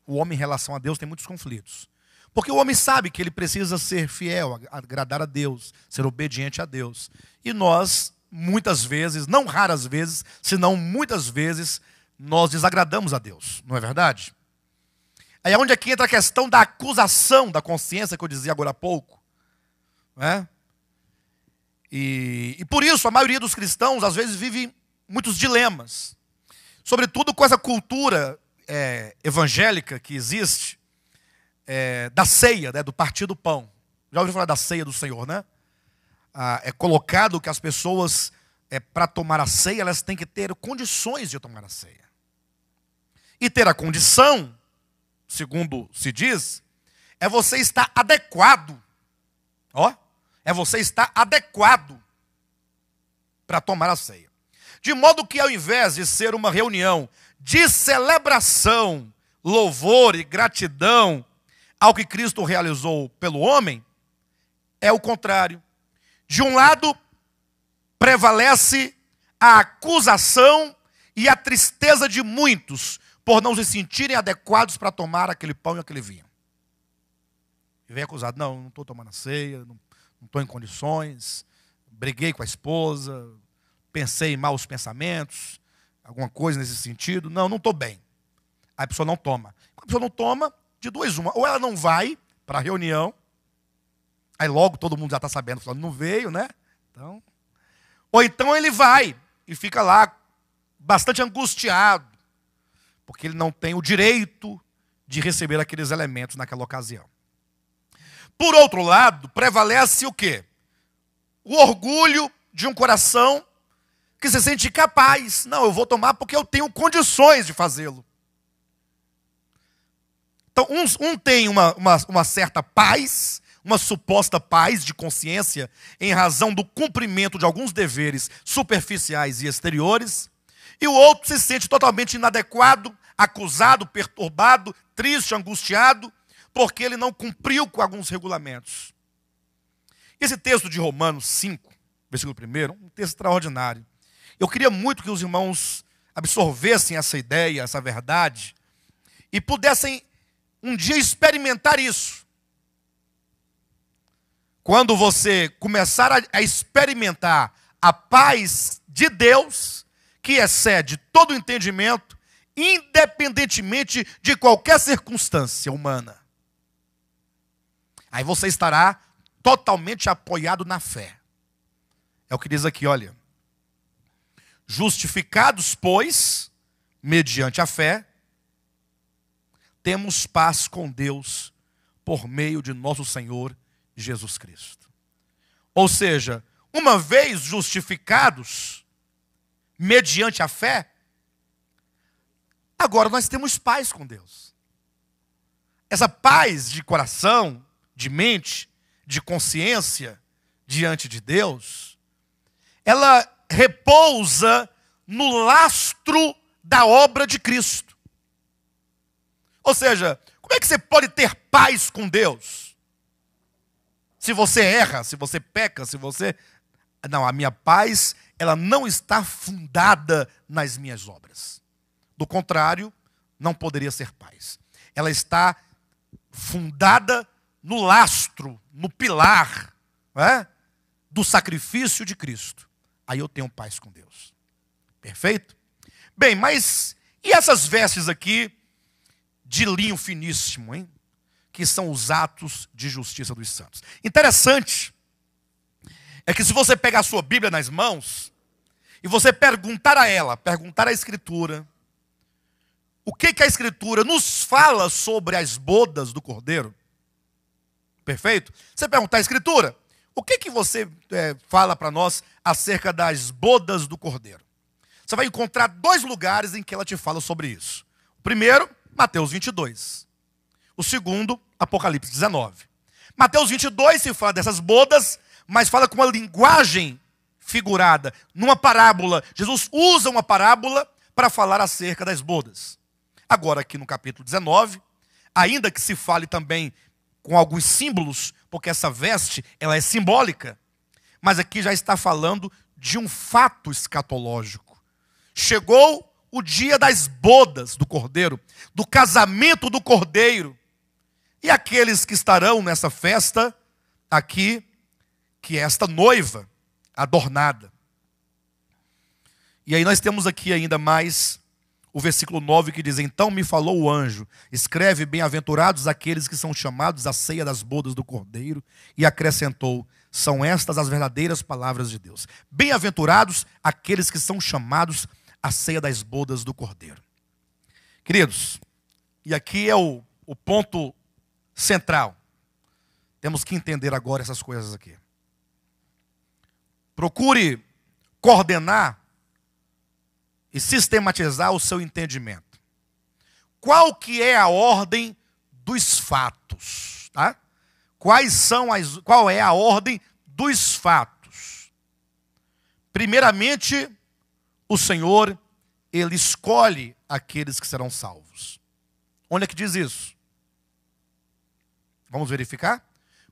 [SPEAKER 1] o homem em relação a Deus tem muitos conflitos. Porque o homem sabe que ele precisa ser fiel, agradar a Deus, ser obediente a Deus. E nós, muitas vezes, não raras vezes, senão muitas vezes, nós desagradamos a Deus, não é verdade? Aí é onde aqui entra a questão da acusação da consciência que eu dizia agora há pouco. Né? E, e por isso a maioria dos cristãos às vezes vive muitos dilemas. Sobretudo com essa cultura é, evangélica que existe é, da ceia, né, do partir do pão. Já ouviu falar da ceia do Senhor, né? Ah, é colocado que as pessoas, é, para tomar a ceia, elas têm que ter condições de tomar a ceia. E ter a condição, segundo se diz, é você estar adequado. Ó, é você estar adequado para tomar a ceia. De modo que, ao invés de ser uma reunião de celebração, louvor e gratidão ao que Cristo realizou pelo homem, é o contrário. De um lado, prevalece a acusação e a tristeza de muitos por não se sentirem adequados para tomar aquele pão e aquele vinho. E vem acusado: não, não estou tomando a ceia, não estou em condições, briguei com a esposa, pensei em maus pensamentos, alguma coisa nesse sentido? Não, não estou bem. Aí a pessoa não toma. Quando a pessoa não toma, de duas uma. Ou ela não vai para a reunião, aí logo todo mundo já está sabendo, falando, não veio, né? Então... Ou então ele vai e fica lá bastante angustiado, porque ele não tem o direito de receber aqueles elementos naquela ocasião. Por outro lado, prevalece o quê? O orgulho de um coração que se sente capaz. Não, eu vou tomar porque eu tenho condições de fazê-lo. Então, um tem uma, uma, uma certa paz, uma suposta paz de consciência, em razão do cumprimento de alguns deveres superficiais e exteriores, e o outro se sente totalmente inadequado, acusado, perturbado, triste, angustiado, porque ele não cumpriu com alguns regulamentos. Esse texto de Romanos 5, versículo 1, é um texto extraordinário. Eu queria muito que os irmãos absorvessem essa ideia, essa verdade, e pudessem um dia experimentar isso. Quando você começar a, experimentar a paz de Deus, que excede todo entendimento, independentemente de qualquer circunstância humana. Aí você estará totalmente apoiado na fé. É o que diz aqui, olha. Justificados, pois, mediante a fé, temos paz com Deus por meio de nosso Senhor Jesus Cristo. Ou seja, uma vez justificados, mediante a fé, agora nós temos paz com Deus. Essa paz de coração, de mente, de consciência diante de Deus, ela repousa no lastro da obra de Cristo. Ou seja, como é que você pode ter paz com Deus? Se você erra, se você peca, se você. Não, a minha paz, ela não está fundada nas minhas obras. Do contrário, não poderia ser paz. Ela está fundada no lastro, no pilar é? do sacrifício de Cristo aí eu tenho paz com Deus. Perfeito? Bem, mas e essas vestes aqui de linho finíssimo, hein? Que são os atos de justiça dos santos. Interessante é que se você pegar a sua Bíblia nas mãos e você perguntar a ela, perguntar à Escritura, o que, que a Escritura nos fala sobre as bodas do Cordeiro? Perfeito? Você perguntar à Escritura, o que, que você é, fala para nós acerca das bodas do cordeiro? Você vai encontrar dois lugares em que ela te fala sobre isso. O primeiro, Mateus 22. O segundo, Apocalipse 19. Mateus 22 se fala dessas bodas, mas fala com uma linguagem figurada, numa parábola. Jesus usa uma parábola para falar acerca das bodas. Agora, aqui no capítulo 19, ainda que se fale também com alguns símbolos, porque essa veste, ela é simbólica. Mas aqui já está falando de um fato escatológico. Chegou o dia das bodas do cordeiro, do casamento do cordeiro. E aqueles que estarão nessa festa aqui, que é esta noiva adornada. E aí nós temos aqui ainda mais o versículo 9 que diz: Então me falou o anjo, escreve: Bem-aventurados aqueles que são chamados à ceia das bodas do cordeiro, e acrescentou: São estas as verdadeiras palavras de Deus. Bem-aventurados aqueles que são chamados à ceia das bodas do cordeiro. Queridos, e aqui é o, o ponto central. Temos que entender agora essas coisas aqui. Procure coordenar e sistematizar o seu entendimento. Qual que é a ordem dos fatos, tá? Quais são as qual é a ordem dos fatos? Primeiramente, o Senhor ele escolhe aqueles que serão salvos. Onde é que diz isso? Vamos verificar?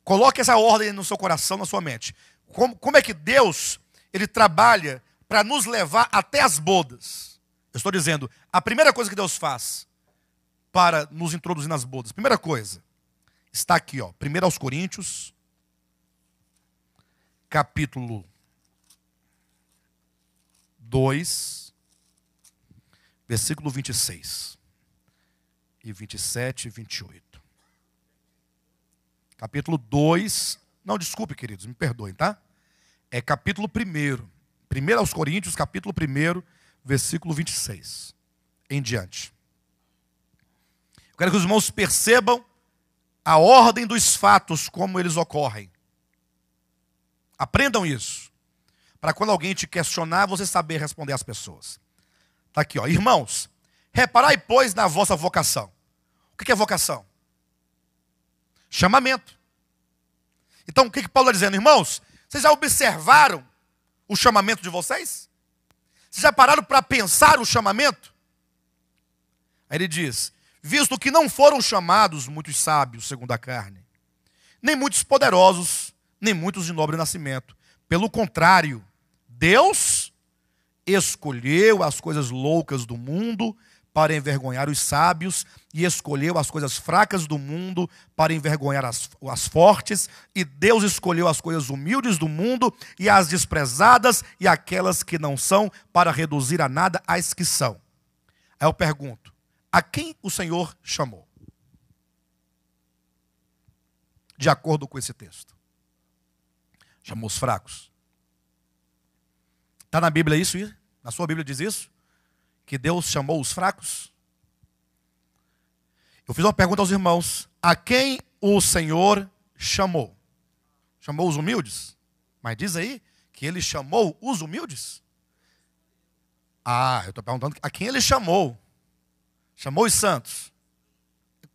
[SPEAKER 1] Coloque essa ordem no seu coração, na sua mente. Como, como é que Deus ele trabalha para nos levar até as bodas. Eu estou dizendo, a primeira coisa que Deus faz para nos introduzir nas bodas, primeira coisa, está aqui, ó, 1 aos Coríntios, capítulo 2, versículo 26 e 27 e 28. Capítulo 2, não, desculpe, queridos, me perdoem, tá? É capítulo 1 1 aos Coríntios, capítulo 1, versículo 26 em diante. Eu quero que os irmãos percebam a ordem dos fatos, como eles ocorrem. Aprendam isso. Para quando alguém te questionar, você saber responder às pessoas. Está aqui, ó. Irmãos, reparai, pois, na vossa vocação. O que é vocação? Chamamento. Então, o que, que Paulo está dizendo? Irmãos, vocês já observaram o chamamento de vocês? Vocês já pararam para pensar o chamamento? Aí ele diz: Visto que não foram chamados muitos sábios, segundo a carne, nem muitos poderosos, nem muitos de nobre nascimento. Pelo contrário, Deus escolheu as coisas loucas do mundo para envergonhar os sábios e escolheu as coisas fracas do mundo para envergonhar as, as fortes, e Deus escolheu as coisas humildes do mundo e as desprezadas e aquelas que não são para reduzir a nada as que são. Aí eu pergunto: a quem o Senhor chamou? De acordo com esse texto, chamou os fracos. Está na Bíblia isso? Na sua Bíblia diz isso? que Deus chamou os fracos? Eu fiz uma pergunta aos irmãos: a quem o Senhor chamou? Chamou os humildes? Mas diz aí que ele chamou os humildes? Ah, eu estou perguntando a quem ele chamou. Chamou os santos.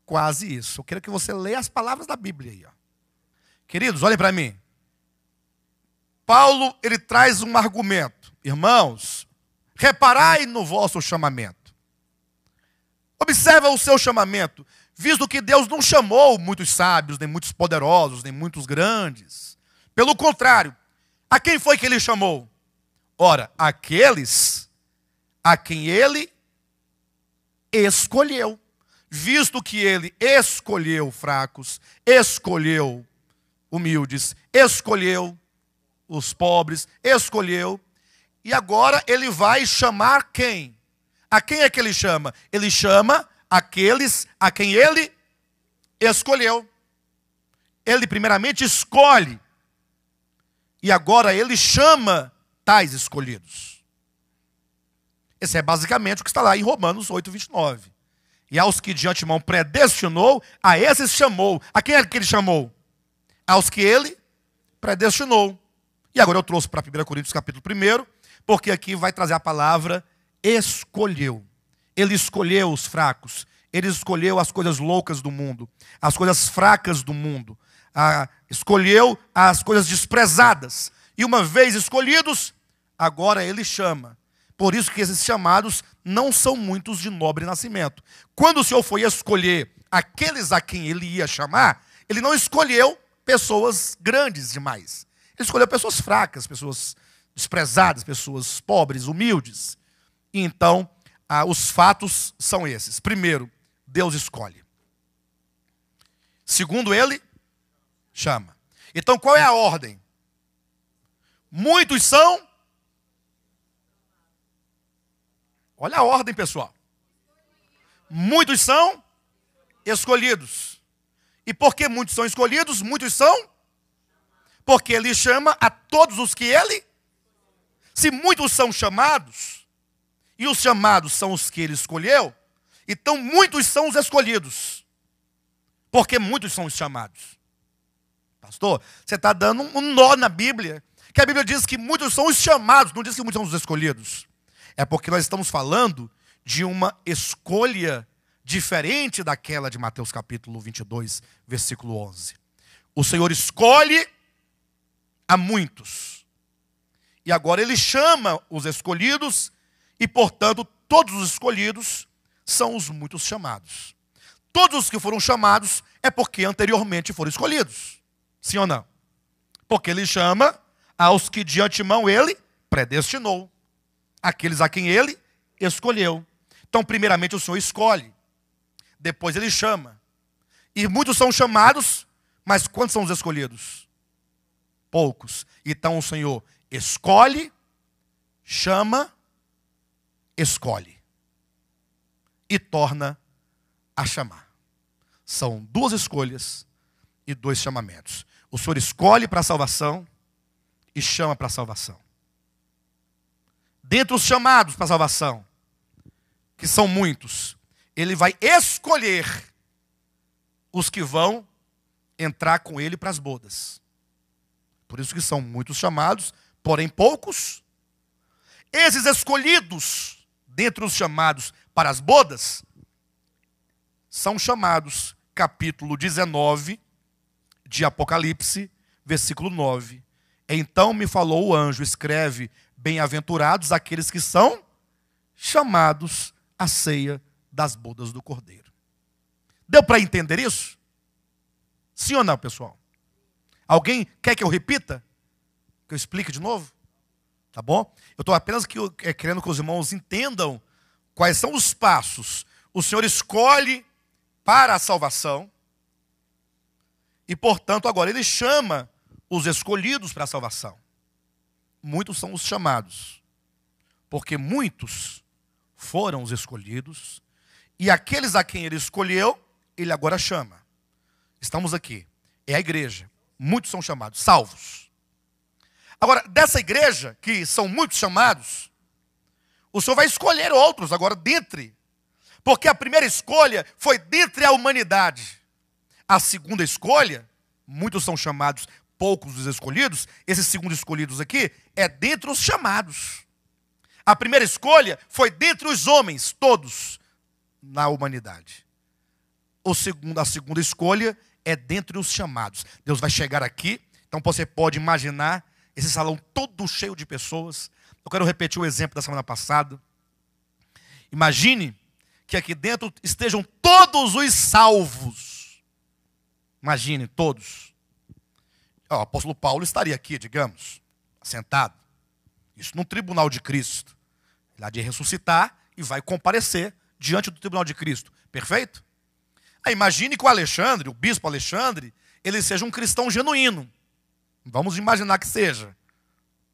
[SPEAKER 1] Quase isso. Eu quero que você leia as palavras da Bíblia aí. Ó. Queridos, olhem para mim. Paulo, ele traz um argumento. Irmãos, Reparai no vosso chamamento. Observa o seu chamamento, visto que Deus não chamou muitos sábios, nem muitos poderosos, nem muitos grandes. Pelo contrário, a quem foi que ele chamou? Ora, aqueles a quem ele escolheu. Visto que ele escolheu fracos, escolheu humildes, escolheu os pobres, escolheu e agora ele vai chamar quem? A quem é que ele chama? Ele chama aqueles a quem ele escolheu. Ele primeiramente escolhe. E agora ele chama tais escolhidos. Esse é basicamente o que está lá em Romanos 8, 29. E aos que de antemão predestinou, a esses chamou. A quem é que ele chamou? Aos que ele predestinou. E agora eu trouxe para 1 Coríntios capítulo 1, porque aqui vai trazer a palavra escolheu. Ele escolheu os fracos, ele escolheu as coisas loucas do mundo, as coisas fracas do mundo, ah, escolheu as coisas desprezadas. E uma vez escolhidos, agora ele chama. Por isso que esses chamados não são muitos de nobre nascimento. Quando o Senhor foi escolher aqueles a quem ele ia chamar, ele não escolheu pessoas grandes demais. Ele escolheu pessoas fracas, pessoas desprezadas, pessoas pobres, humildes. então, ah, os fatos são esses. Primeiro, Deus escolhe. Segundo, ele chama. Então, qual é a ordem? Muitos são. Olha a ordem, pessoal. Muitos são escolhidos. E porque muitos são escolhidos, muitos são. Porque ele chama a todos os que ele se muitos são chamados, e os chamados são os que ele escolheu, então muitos são os escolhidos, porque muitos são os chamados. Pastor, você está dando um nó na Bíblia, que a Bíblia diz que muitos são os chamados, não diz que muitos são os escolhidos. É porque nós estamos falando de uma escolha diferente daquela de Mateus capítulo 22, versículo 11. O Senhor escolhe a muitos e agora ele chama os escolhidos, e portanto, todos os escolhidos são os muitos chamados. Todos os que foram chamados é porque anteriormente foram escolhidos. Sim ou não? Porque ele chama aos que de antemão ele predestinou, aqueles a quem ele escolheu. Então, primeiramente o Senhor escolhe, depois ele chama. E muitos são chamados, mas quantos são os escolhidos? Poucos. Então o Senhor Escolhe, chama, escolhe. E torna a chamar. São duas escolhas e dois chamamentos. O Senhor escolhe para a salvação e chama para a salvação. Dentre os chamados para a salvação, que são muitos, ele vai escolher os que vão entrar com ele para as bodas. Por isso que são muitos chamados, porém poucos. Esses escolhidos, dentre os chamados para as bodas, são chamados, capítulo 19 de Apocalipse, versículo 9. Então me falou o anjo, escreve: Bem-aventurados aqueles que são chamados à ceia das bodas do cordeiro. Deu para entender isso? Sim ou não, pessoal? Alguém quer que eu repita? Que eu explique de novo? Tá bom? Eu estou apenas que, é, querendo que os irmãos entendam quais são os passos. O Senhor escolhe para a salvação. E, portanto, agora ele chama os escolhidos para a salvação. Muitos são os chamados. Porque muitos foram os escolhidos. E aqueles a quem ele escolheu, ele agora chama. Estamos aqui. É a igreja. Muitos são chamados, salvos. Agora, dessa igreja, que são muitos chamados, o Senhor vai escolher outros agora dentre. Porque a primeira escolha foi dentre a humanidade. A segunda escolha, muitos são chamados, poucos os escolhidos. Esses segundo escolhidos aqui é dentre os chamados. A primeira escolha foi dentre os homens, todos, na humanidade. O segundo, a segunda escolha é dentre os chamados. Deus vai chegar aqui, então você pode imaginar esse salão todo cheio de pessoas. Eu quero repetir o exemplo da semana passada. Imagine que aqui dentro estejam todos os salvos. Imagine, todos. O apóstolo Paulo estaria aqui, digamos, sentado. Isso num tribunal de Cristo. Ele há de ressuscitar e vai comparecer diante do tribunal de Cristo. Perfeito? Aí imagine que o Alexandre, o bispo Alexandre, ele seja um cristão genuíno. Vamos imaginar que seja,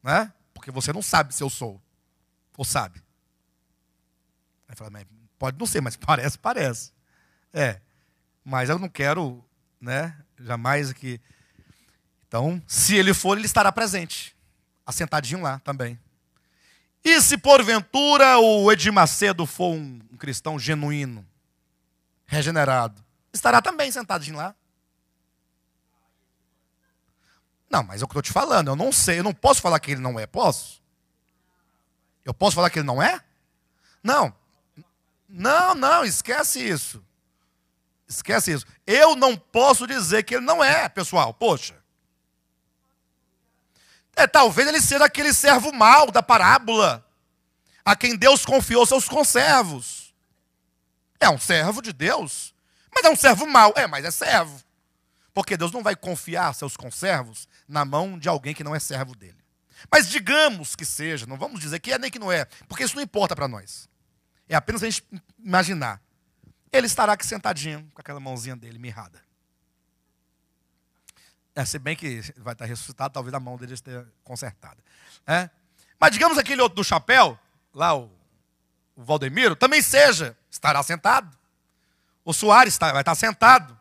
[SPEAKER 1] né? Porque você não sabe se eu sou, ou sabe. Aí fala, pode não ser, mas parece, parece. É, mas eu não quero, né? Jamais que. Então, se ele for, ele estará presente, assentadinho lá também. E se porventura o Edir Macedo for um cristão genuíno, regenerado, estará também sentadinho lá. Não, mas é o que eu estou te falando, eu não sei, eu não posso falar que ele não é, posso? Eu posso falar que ele não é? Não. Não, não, esquece isso. Esquece isso. Eu não posso dizer que ele não é, pessoal. Poxa. É, talvez ele seja aquele servo mau da parábola, a quem Deus confiou seus conservos. É um servo de Deus, mas é um servo mau. É, mas é servo. Porque Deus não vai confiar seus conservos na mão de alguém que não é servo dele. Mas digamos que seja, não vamos dizer que é nem que não é, porque isso não importa para nós. É apenas a gente imaginar. Ele estará aqui sentadinho, com aquela mãozinha dele mirrada. É, se bem que vai estar ressuscitado, talvez a mão dele esteja consertada. É? Mas digamos aquele outro do chapéu, lá o, o Valdemiro, também seja, estará sentado. O Soares está, vai estar sentado.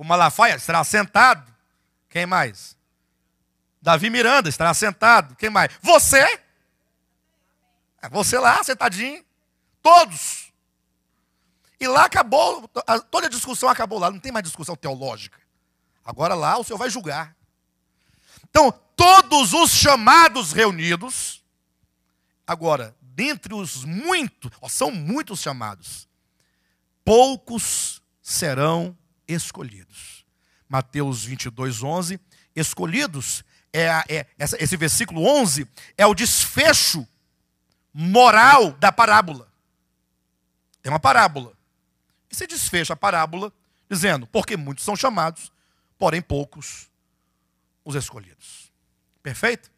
[SPEAKER 1] O Malafaia estará sentado. Quem mais? Davi Miranda estará sentado. Quem mais? Você. É você lá, sentadinho. Todos. E lá acabou, toda a discussão acabou lá. Não tem mais discussão teológica. Agora lá o Senhor vai julgar. Então, todos os chamados reunidos. Agora, dentre os muitos, são muitos chamados, poucos serão escolhidos. Mateus 22, 11. Escolhidos, é, é, esse versículo 11 é o desfecho moral da parábola. Tem uma parábola. E se desfecha a parábola dizendo: porque muitos são chamados, porém poucos os escolhidos. Perfeito?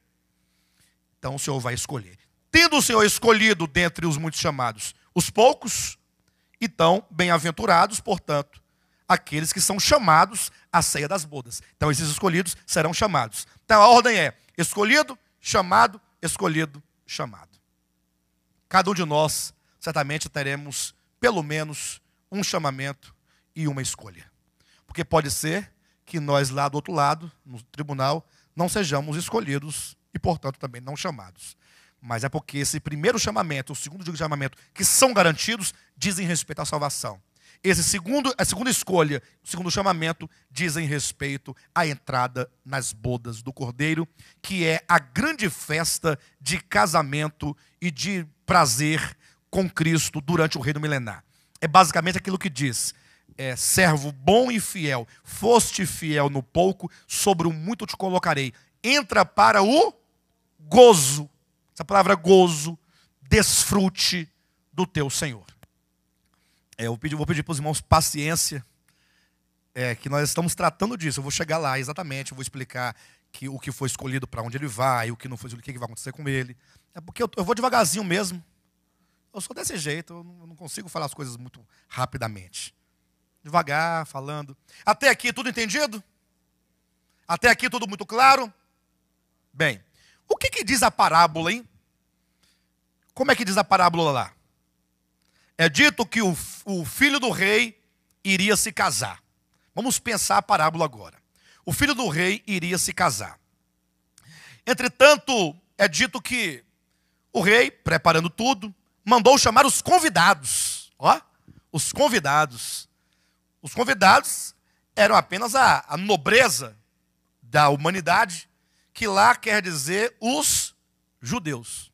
[SPEAKER 1] Então o Senhor vai escolher. Tendo o Senhor escolhido dentre os muitos chamados os poucos, então bem-aventurados, portanto, aqueles que são chamados à ceia das bodas. Então, esses escolhidos serão chamados. Então, a ordem é escolhido, chamado, escolhido, chamado. Cada um de nós, certamente, teremos pelo menos um chamamento e uma escolha. Porque pode ser que nós, lá do outro lado, no tribunal, não sejamos escolhidos e, portanto, também não chamados. Mas é porque esse primeiro chamamento, o segundo chamamento, que são garantidos, dizem respeito à salvação. Esse segundo, a segunda escolha, o segundo chamamento, dizem respeito à entrada nas bodas do Cordeiro, que é a grande festa de casamento e de prazer com Cristo durante o reino milenar. É basicamente aquilo que diz: é, servo bom e fiel, foste fiel no pouco, sobre o muito te colocarei. Entra para o gozo. Essa palavra gozo, desfrute do teu Senhor. É, eu pedi, vou pedir para os irmãos paciência, é, que nós estamos tratando disso. Eu vou chegar lá exatamente, eu vou explicar que, o que foi escolhido, para onde ele vai, o que não foi, o que vai acontecer com ele. É porque eu, eu vou devagarzinho mesmo. Eu sou desse jeito, eu não, eu não consigo falar as coisas muito rapidamente. Devagar, falando. Até aqui tudo entendido? Até aqui tudo muito claro? Bem, o que, que diz a parábola, hein? Como é que diz a parábola lá? é dito que o, o filho do rei iria se casar. Vamos pensar a parábola agora. O filho do rei iria se casar. Entretanto, é dito que o rei, preparando tudo, mandou chamar os convidados. Ó, os convidados. Os convidados eram apenas a, a nobreza da humanidade, que lá quer dizer os judeus.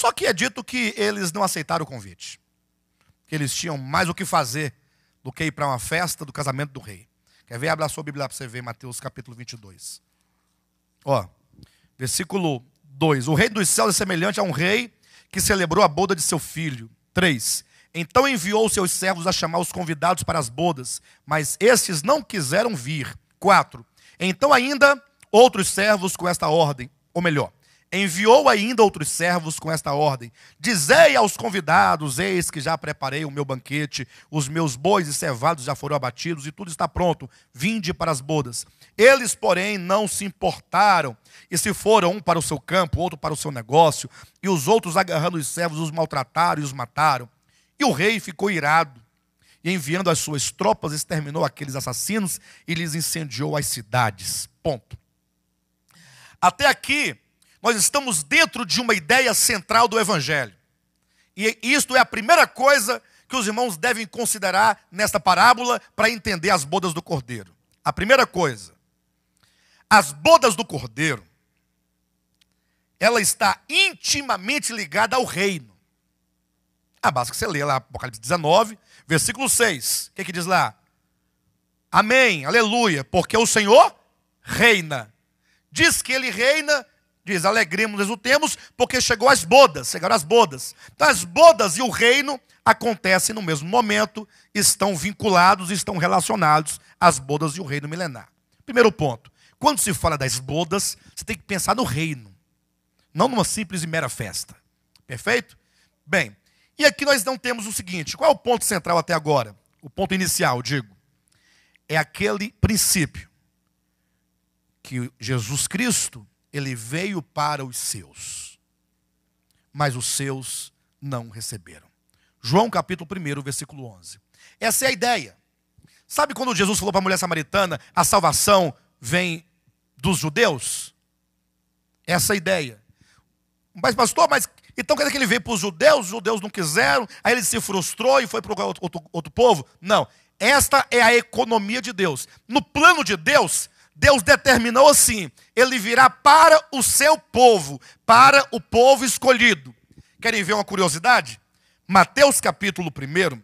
[SPEAKER 1] Só que é dito que eles não aceitaram o convite. Que eles tinham mais o que fazer do que ir para uma festa do casamento do rei. Quer ver? Abra a sua Bíblia para você ver Mateus capítulo 22. Ó, versículo 2. O rei dos céus é semelhante a um rei que celebrou a boda de seu filho. 3. Então enviou seus servos a chamar os convidados para as bodas, mas estes não quiseram vir. 4. Então ainda outros servos com esta ordem, ou melhor, enviou ainda outros servos com esta ordem: Dizei aos convidados: Eis que já preparei o meu banquete, os meus bois e cevados já foram abatidos e tudo está pronto, vinde para as bodas. Eles, porém, não se importaram e se foram um para o seu campo, outro para o seu negócio, e os outros, agarrando os servos, os maltrataram e os mataram. E o rei ficou irado. E enviando as suas tropas, exterminou aqueles assassinos e lhes incendiou as cidades. Ponto. Até aqui, nós estamos dentro de uma ideia central do Evangelho. E isto é a primeira coisa que os irmãos devem considerar nesta parábola para entender as bodas do cordeiro. A primeira coisa, as bodas do cordeiro, ela está intimamente ligada ao reino. A base que você lê lá Apocalipse 19, versículo 6. O que, é que diz lá? Amém, aleluia, porque o Senhor reina. Diz que ele reina Diz: alegremos, exultemos, porque chegou as bodas, chegaram as bodas. Então, as bodas e o reino acontecem no mesmo momento, estão vinculados, estão relacionados as bodas e o reino milenar. Primeiro ponto: quando se fala das bodas, você tem que pensar no reino, não numa simples e mera festa. Perfeito? Bem, e aqui nós não temos o seguinte: qual é o ponto central até agora? O ponto inicial, digo. É aquele princípio que Jesus Cristo ele veio para os seus, mas os seus não receberam. João capítulo 1, versículo 11. Essa é a ideia. Sabe quando Jesus falou para a mulher samaritana, a salvação vem dos judeus? Essa é a ideia. Mas pastor, mas então quer dizer que ele veio para os judeus, os judeus não quiseram, aí ele se frustrou e foi para outro, outro, outro povo? Não. Esta é a economia de Deus. No plano de Deus, Deus determinou assim: ele virá para o seu povo, para o povo escolhido. Querem ver uma curiosidade? Mateus capítulo 1,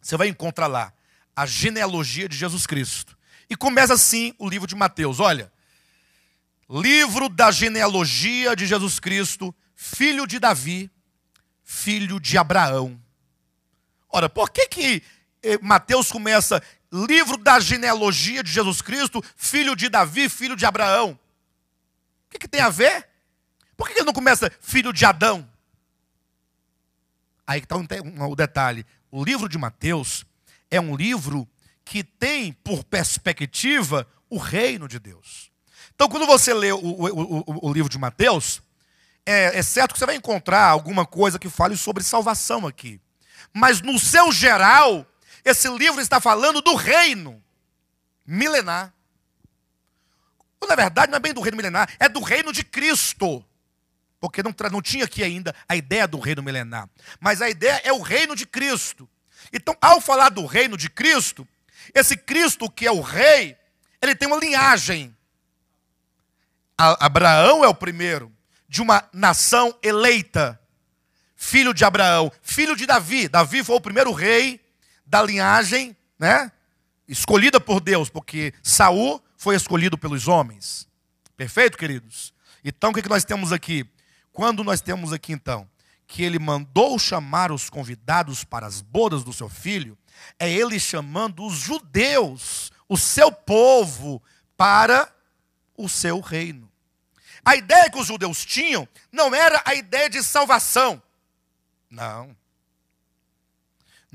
[SPEAKER 1] você vai encontrar lá a genealogia de Jesus Cristo. E começa assim o livro de Mateus: olha, livro da genealogia de Jesus Cristo, filho de Davi, filho de Abraão. Ora, por que que eh, Mateus começa livro da genealogia de Jesus Cristo, filho de Davi, filho de Abraão. O que, que tem a ver? Por que, ele não começa filho de Adão? Aí está um, um, um detalhe. O livro de Mateus é um livro que tem por perspectiva o reino de Deus. Então, quando você lê o, o, o, o livro de Mateus, é, é, certo que você vai encontrar alguma coisa que fale sobre salvação aqui. Mas, no seu geral, esse livro está falando do reino milenar. na verdade, não é bem do reino milenar, é do reino de Cristo. Porque não, não tinha aqui ainda a ideia do reino milenar. Mas a ideia é o reino de Cristo. Então, ao falar do reino de Cristo, esse Cristo que é o rei, ele tem uma linhagem. Abraão é o primeiro, de uma nação eleita, filho de Abraão, filho de Davi. Davi foi o primeiro rei da linhagem, né? Escolhida por Deus, porque Saul foi escolhido pelos homens. Perfeito, queridos? Então, o que, é que nós temos aqui? Quando nós temos aqui, então, que ele mandou chamar os convidados para as bodas do seu filho, é ele chamando os judeus, o seu povo, para o seu reino. A ideia que os judeus tinham não era a ideia de salvação. Não.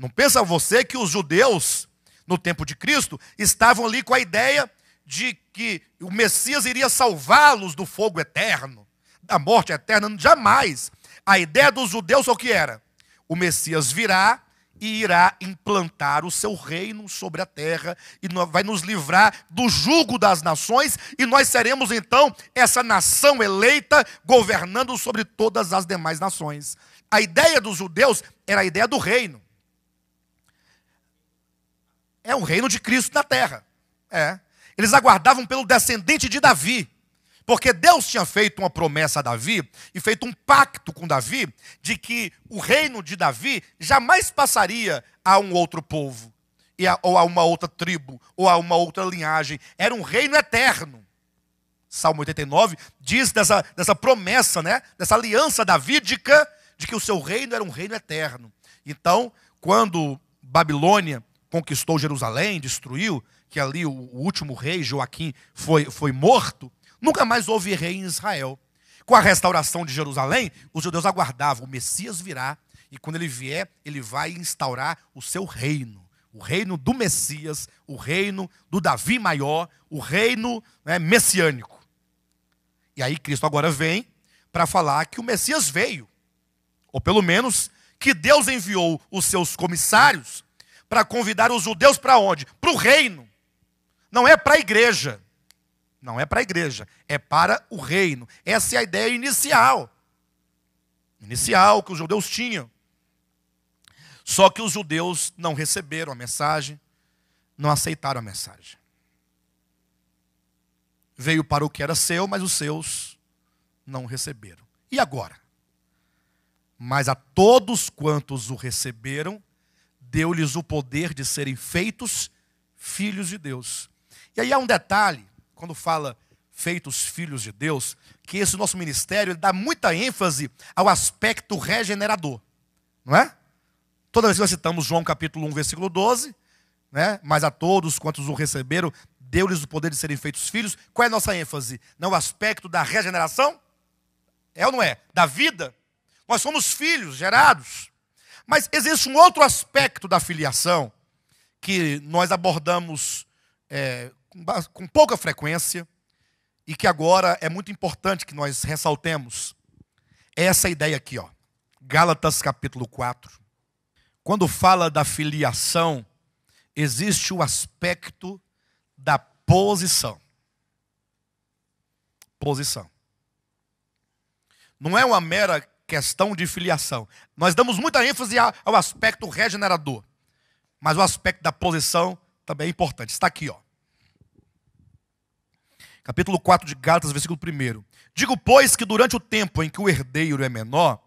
[SPEAKER 1] Não pensa você que os judeus, no tempo de Cristo, estavam ali com a ideia de que o Messias iria salvá-los do fogo eterno, da morte eterna, jamais. A ideia dos judeus é o que era? O Messias virá e irá implantar o seu reino sobre a terra e vai nos livrar do jugo das nações e nós seremos então essa nação eleita governando sobre todas as demais nações. A ideia dos judeus era a ideia do reino. É o reino de Cristo na terra. É. Eles aguardavam pelo descendente de Davi. Porque Deus tinha feito uma promessa a Davi e feito um pacto com Davi de que o reino de Davi jamais passaria a um outro povo, ou a uma outra tribo, ou a uma outra linhagem. Era um reino eterno. Salmo 89 diz dessa, dessa promessa, né? dessa aliança davídica, de que o seu reino era um reino eterno. Então, quando Babilônia conquistou Jerusalém, destruiu, que ali o, último rei, Joaquim, foi, foi morto, nunca mais houve rei em Israel. Com a restauração de Jerusalém, os judeus aguardavam, o Messias virá, e quando ele vier, ele vai instaurar o seu reino. O reino do Messias, o reino do Davi maior, o reino né, messiânico. E aí Cristo agora vem para falar que o Messias veio. Ou pelo menos que Deus enviou os seus comissários para convidar os judeus para onde? Para o reino. Não é para a igreja. Não é para a igreja, é para o reino. Essa é a ideia inicial. Inicial que os judeus tinham. Só que os judeus não receberam a mensagem, não aceitaram a mensagem. Veio para o que era seu, mas os seus não receberam. E agora? Mas a todos quantos o receberam, deu-lhes o poder de serem feitos filhos de Deus. E aí há um detalhe, quando fala feitos filhos de Deus, que esse nosso ministério dá muita ênfase ao aspecto regenerador, não é? Toda vez que nós citamos João capítulo 1, versículo 12, né? mas a todos quantos o receberam, deu-lhes o poder de serem feitos filhos. Qual é a nossa ênfase? Não é o aspecto da regeneração? É ou não é? Da vida? Nós somos filhos gerados. Mas existe um outro aspecto da filiação que nós abordamos é, com pouca frequência e que agora é muito importante que nós ressaltemos. É essa ideia aqui, ó. Gálatas capítulo 4. Quando fala da filiação, existe o aspecto da posição. Posição. Não é uma mera questão de filiação. Nós damos muita ênfase ao aspecto regenerador, mas o aspecto da posição também é importante. Está aqui, ó. Capítulo 4 de Gálatas, versículo 1. Digo, pois, que durante o tempo em que o herdeiro é menor,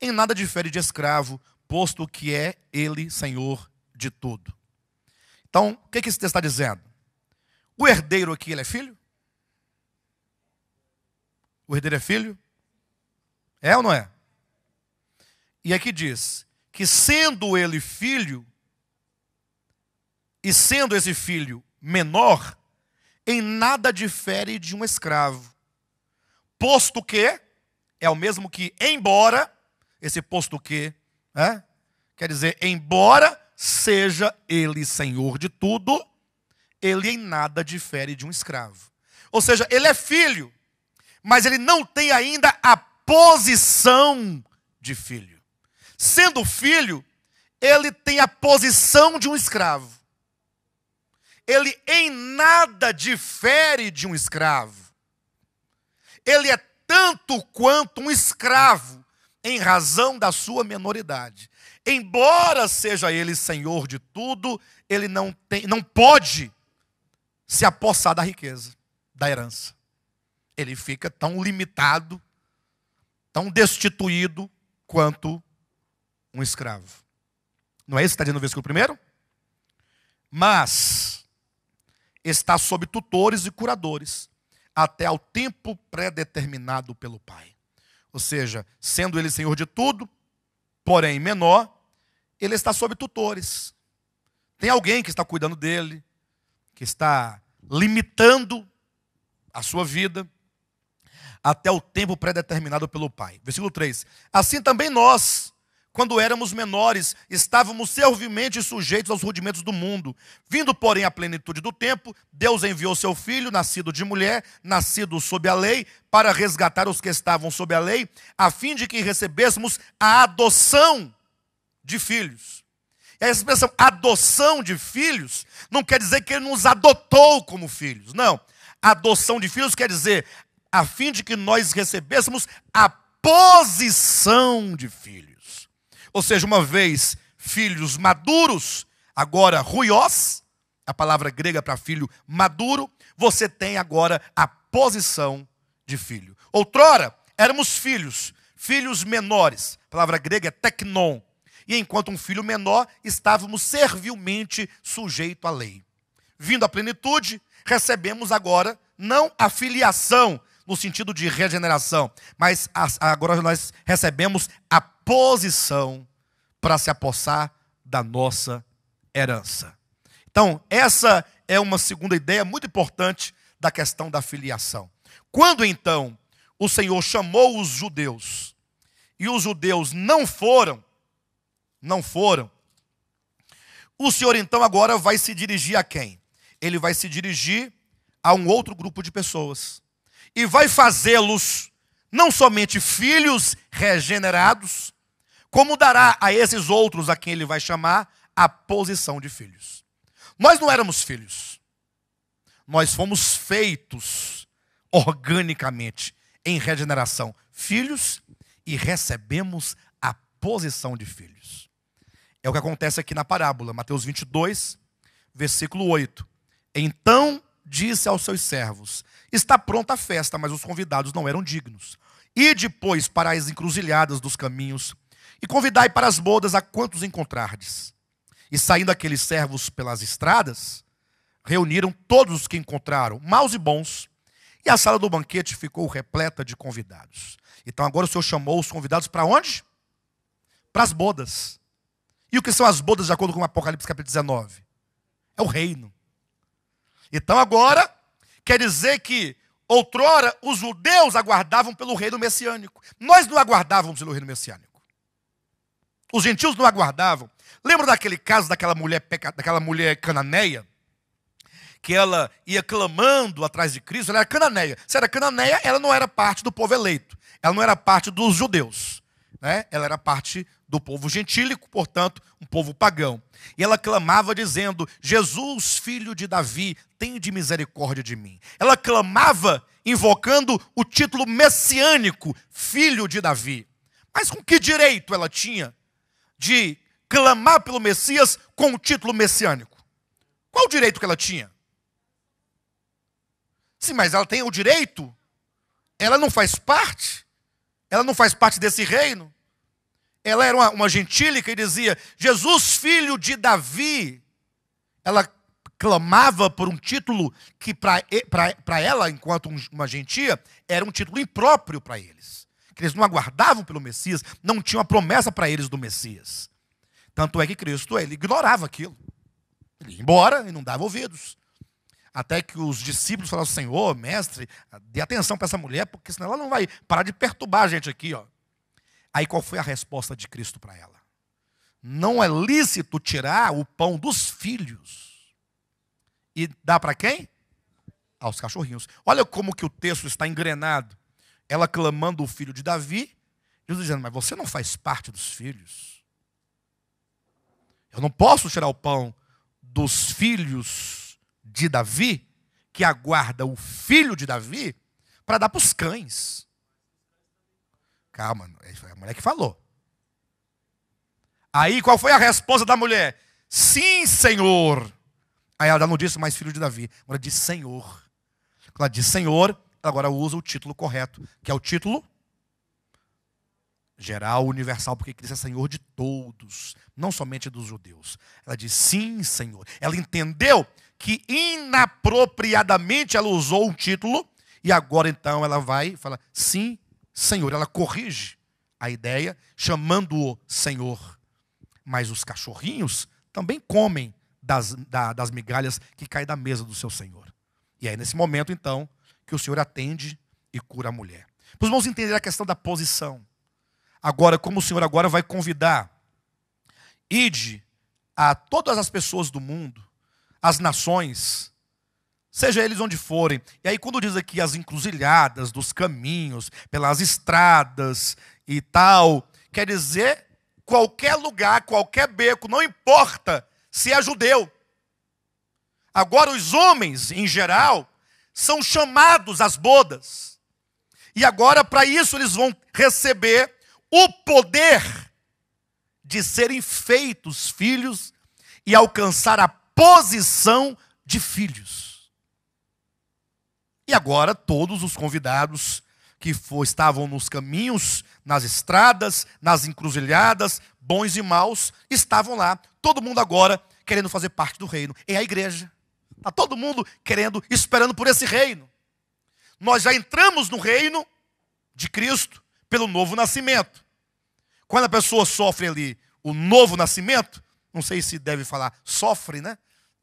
[SPEAKER 1] em nada difere de escravo, posto que é ele senhor de tudo. Então, o que, esse texto está dizendo? O herdeiro aqui, ele é filho? O herdeiro é filho? É ou não é? E aqui diz que sendo ele filho, e sendo esse filho menor, em nada difere de um escravo, posto que é o mesmo que embora, esse posto que, é, quer dizer, embora seja ele senhor de tudo, ele em nada difere de um escravo. Ou seja, ele é filho, mas ele não tem ainda a posição de filho. Sendo filho, ele tem a posição de um escravo. Ele em nada difere de um escravo. Ele é tanto quanto um escravo, em razão da sua menoridade. Embora seja ele senhor de tudo, ele não, tem, não pode se apossar da riqueza, da herança. Ele fica tão limitado, tão destituído quanto um escravo. Não é isso que está dizendo no versículo primeiro? Mas está sob tutores e curadores até ao tempo pré-determinado pelo Pai. Ou seja, sendo ele senhor de tudo, porém menor, ele está sob tutores. Tem alguém que está cuidando dele, que está limitando a sua vida até o tempo pré-determinado pelo Pai. Versículo 3. Assim também nós, quando éramos menores, estávamos servilmente sujeitos aos rudimentos do mundo. Vindo, porém, à plenitude do tempo, Deus enviou seu filho, nascido de mulher, nascido sob a lei, para resgatar os que estavam sob a lei, a fim de que recebêssemos a adoção de filhos. E a expressão adoção de filhos não quer dizer que ele nos adotou como filhos, não. Adoção de filhos quer dizer a fim de que nós recebêssemos a posição de filhos. Ou seja, uma vez filhos maduros, agora ruios a palavra grega para filho maduro, você tem agora a posição de filho. Outrora, éramos filhos, filhos menores. A palavra grega é teknon. E enquanto um filho menor, estávamos servilmente sujeito à lei. Vindo à plenitude, recebemos agora não a filiação, no sentido de regeneração, mas agora nós recebemos a posição para se apossar da nossa herança. Então, essa é uma segunda ideia muito importante da questão da filiação. Quando então o Senhor chamou os judeus e os judeus não foram, não foram, o Senhor então agora vai se dirigir a quem? Ele vai se dirigir a um outro grupo de pessoas e vai fazê-los não somente filhos regenerados, como dará a esses outros a quem ele vai chamar a posição de filhos. Nós não éramos filhos. Nós fomos feitos organicamente em regeneração, filhos e recebemos a posição de filhos. É o que acontece aqui na parábola, Mateus 22, versículo 8. Então disse aos seus servos: Está pronta a festa, mas os convidados não eram dignos. E depois para as encruzilhadas dos caminhos, e convidai para as bodas a quantos encontrardes. E saindo aqueles servos pelas estradas, reuniram todos os que encontraram, maus e bons, e a sala do banquete ficou repleta de convidados. Então agora o Senhor chamou os convidados para onde? Para as bodas. E o que são as bodas, de acordo com Apocalipse capítulo 19? É o reino. Então agora Quer dizer que outrora os judeus aguardavam pelo reino messiânico. Nós não aguardávamos pelo reino messiânico. Os gentios não aguardavam. Lembra daquele caso daquela mulher, daquela mulher cananeia? Que ela ia clamando atrás de Cristo, ela era cananeia. Se era cananeia, ela não era parte do povo eleito. Ela não era parte dos judeus né? ela era parte do povo gentílico, portanto, um povo pagão. E ela clamava dizendo: Jesus, filho de Davi, de misericórdia de mim. Ela clamava invocando o título messiânico, filho de Davi. Mas com que direito ela tinha de clamar pelo Messias com o título messiânico? Qual o direito que ela tinha? Sim, mas ela tem o direito? Ela não faz parte? Ela não faz parte desse reino. Ela era uma, uma gentílica e dizia: Jesus, filho de Davi. Ela clamava por um título que, para ela, enquanto uma gentia, era um título impróprio para eles. Que eles não aguardavam pelo Messias, não tinham a promessa para eles do Messias. Tanto é que Cristo ele ignorava aquilo. Ele ia embora e não dava ouvidos. Até que os discípulos falaram, Senhor, mestre, dê atenção para essa mulher, porque senão ela não vai parar de perturbar a gente aqui. Ó. Aí qual foi a resposta de Cristo para ela? Não é lícito tirar o pão dos filhos e dar para quem? Aos cachorrinhos. Olha como que o texto está engrenado. Ela clamando o filho de Davi, Jesus dizendo, mas você não faz parte dos filhos. Eu não posso tirar o pão dos filhos de Davi, que aguarda o filho de Davi, para dar para os cães. Calma, é, a mulher que falou. Aí qual foi a resposta da mulher? Sim, Senhor. Aí ela não disse mais filho de Davi, agora disse Senhor. ela disse Senhor, ela agora usa o título correto, que é o título geral, universal, porque Cristo é Senhor de todos, não somente dos judeus. Ela disse sim, Senhor. Ela entendeu que inapropriadamente ela usou o título, e agora então ela vai falar: sim, Senhor. Ela corrige a ideia, chamando-o Senhor. Mas os cachorrinhos também comem das, da, das migalhas que caem da mesa do seu Senhor. E é nesse momento, então, que o Senhor atende e cura a mulher. Para os irmãos a questão da posição. Agora, como o Senhor agora vai convidar, ide a todas as pessoas do mundo as nações, seja eles onde forem. E aí, quando diz aqui as encruzilhadas dos caminhos, pelas estradas e tal, quer dizer qualquer lugar, qualquer beco, não importa se é judeu. Agora, os homens, em geral, são chamados às bodas. E agora, para isso, eles vão receber o poder de serem feitos filhos e alcançar a posição de filhos. E agora todos os convidados que for, estavam nos caminhos, nas estradas, nas encruzilhadas, bons e maus, estavam lá. Todo mundo agora querendo fazer parte do reino. É a igreja. Está todo mundo querendo, esperando por esse reino. Nós já entramos no reino de Cristo pelo novo nascimento. Quando a pessoa sofre ali o novo nascimento, não sei se deve falar sofre, né?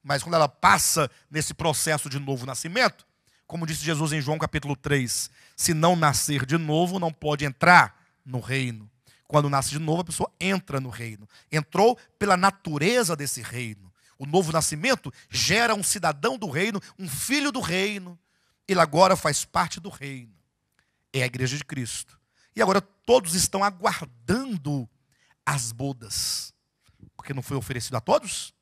[SPEAKER 1] Mas quando ela passa nesse processo de novo nascimento, como disse Jesus em João capítulo 3, se não nascer de novo, não pode entrar no reino. Quando nasce de novo, a pessoa entra no reino. Entrou pela natureza desse reino. O novo nascimento gera um cidadão do reino, um filho do reino. Ele agora faz parte do reino. É a igreja de Cristo. E agora todos estão aguardando as bodas. Porque não foi oferecido a todos?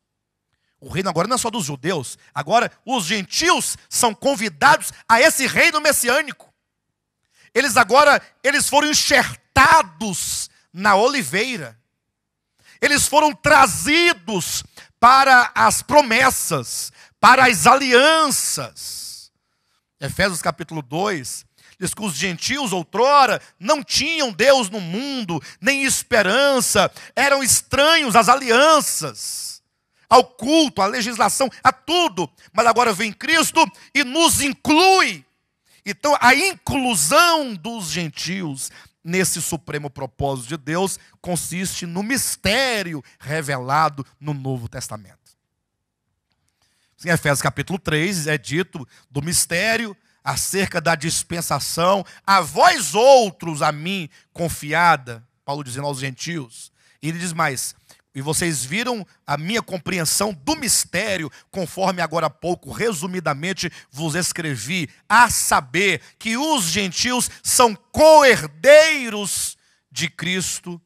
[SPEAKER 1] o reino agora não é só dos judeus, agora os gentios são convidados a esse reino messiânico. Eles agora, eles foram enxertados na oliveira. Eles foram trazidos para as promessas, para as alianças. Efésios capítulo 2, diz que os gentios outrora não tinham Deus no mundo, nem esperança, eram estranhos às alianças ao culto, à legislação, a tudo. Mas agora vem Cristo e nos inclui. Então, a inclusão dos gentios nesse supremo propósito de Deus consiste no mistério revelado no Novo Testamento. Em Efésios capítulo 3 é dito do mistério acerca da dispensação a vós outros, a mim confiada, Paulo dizendo aos gentios. E ele diz mais: e vocês viram a minha compreensão do mistério, conforme agora há pouco, resumidamente, vos escrevi, a saber que os gentios são co-herdeiros de Cristo,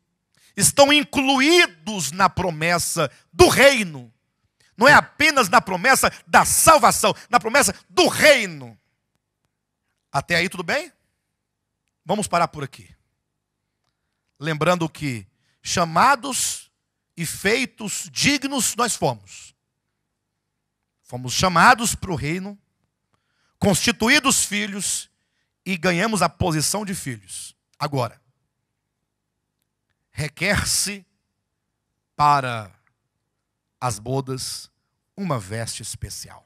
[SPEAKER 1] estão incluídos na promessa do reino, não é apenas na promessa da salvação, na promessa do reino. Até aí, tudo bem? Vamos parar por aqui. Lembrando que chamados e feitos dignos nós fomos. Fomos chamados para o reino, constituídos filhos e ganhamos a posição de filhos. Agora, requer-se para as bodas uma veste especial.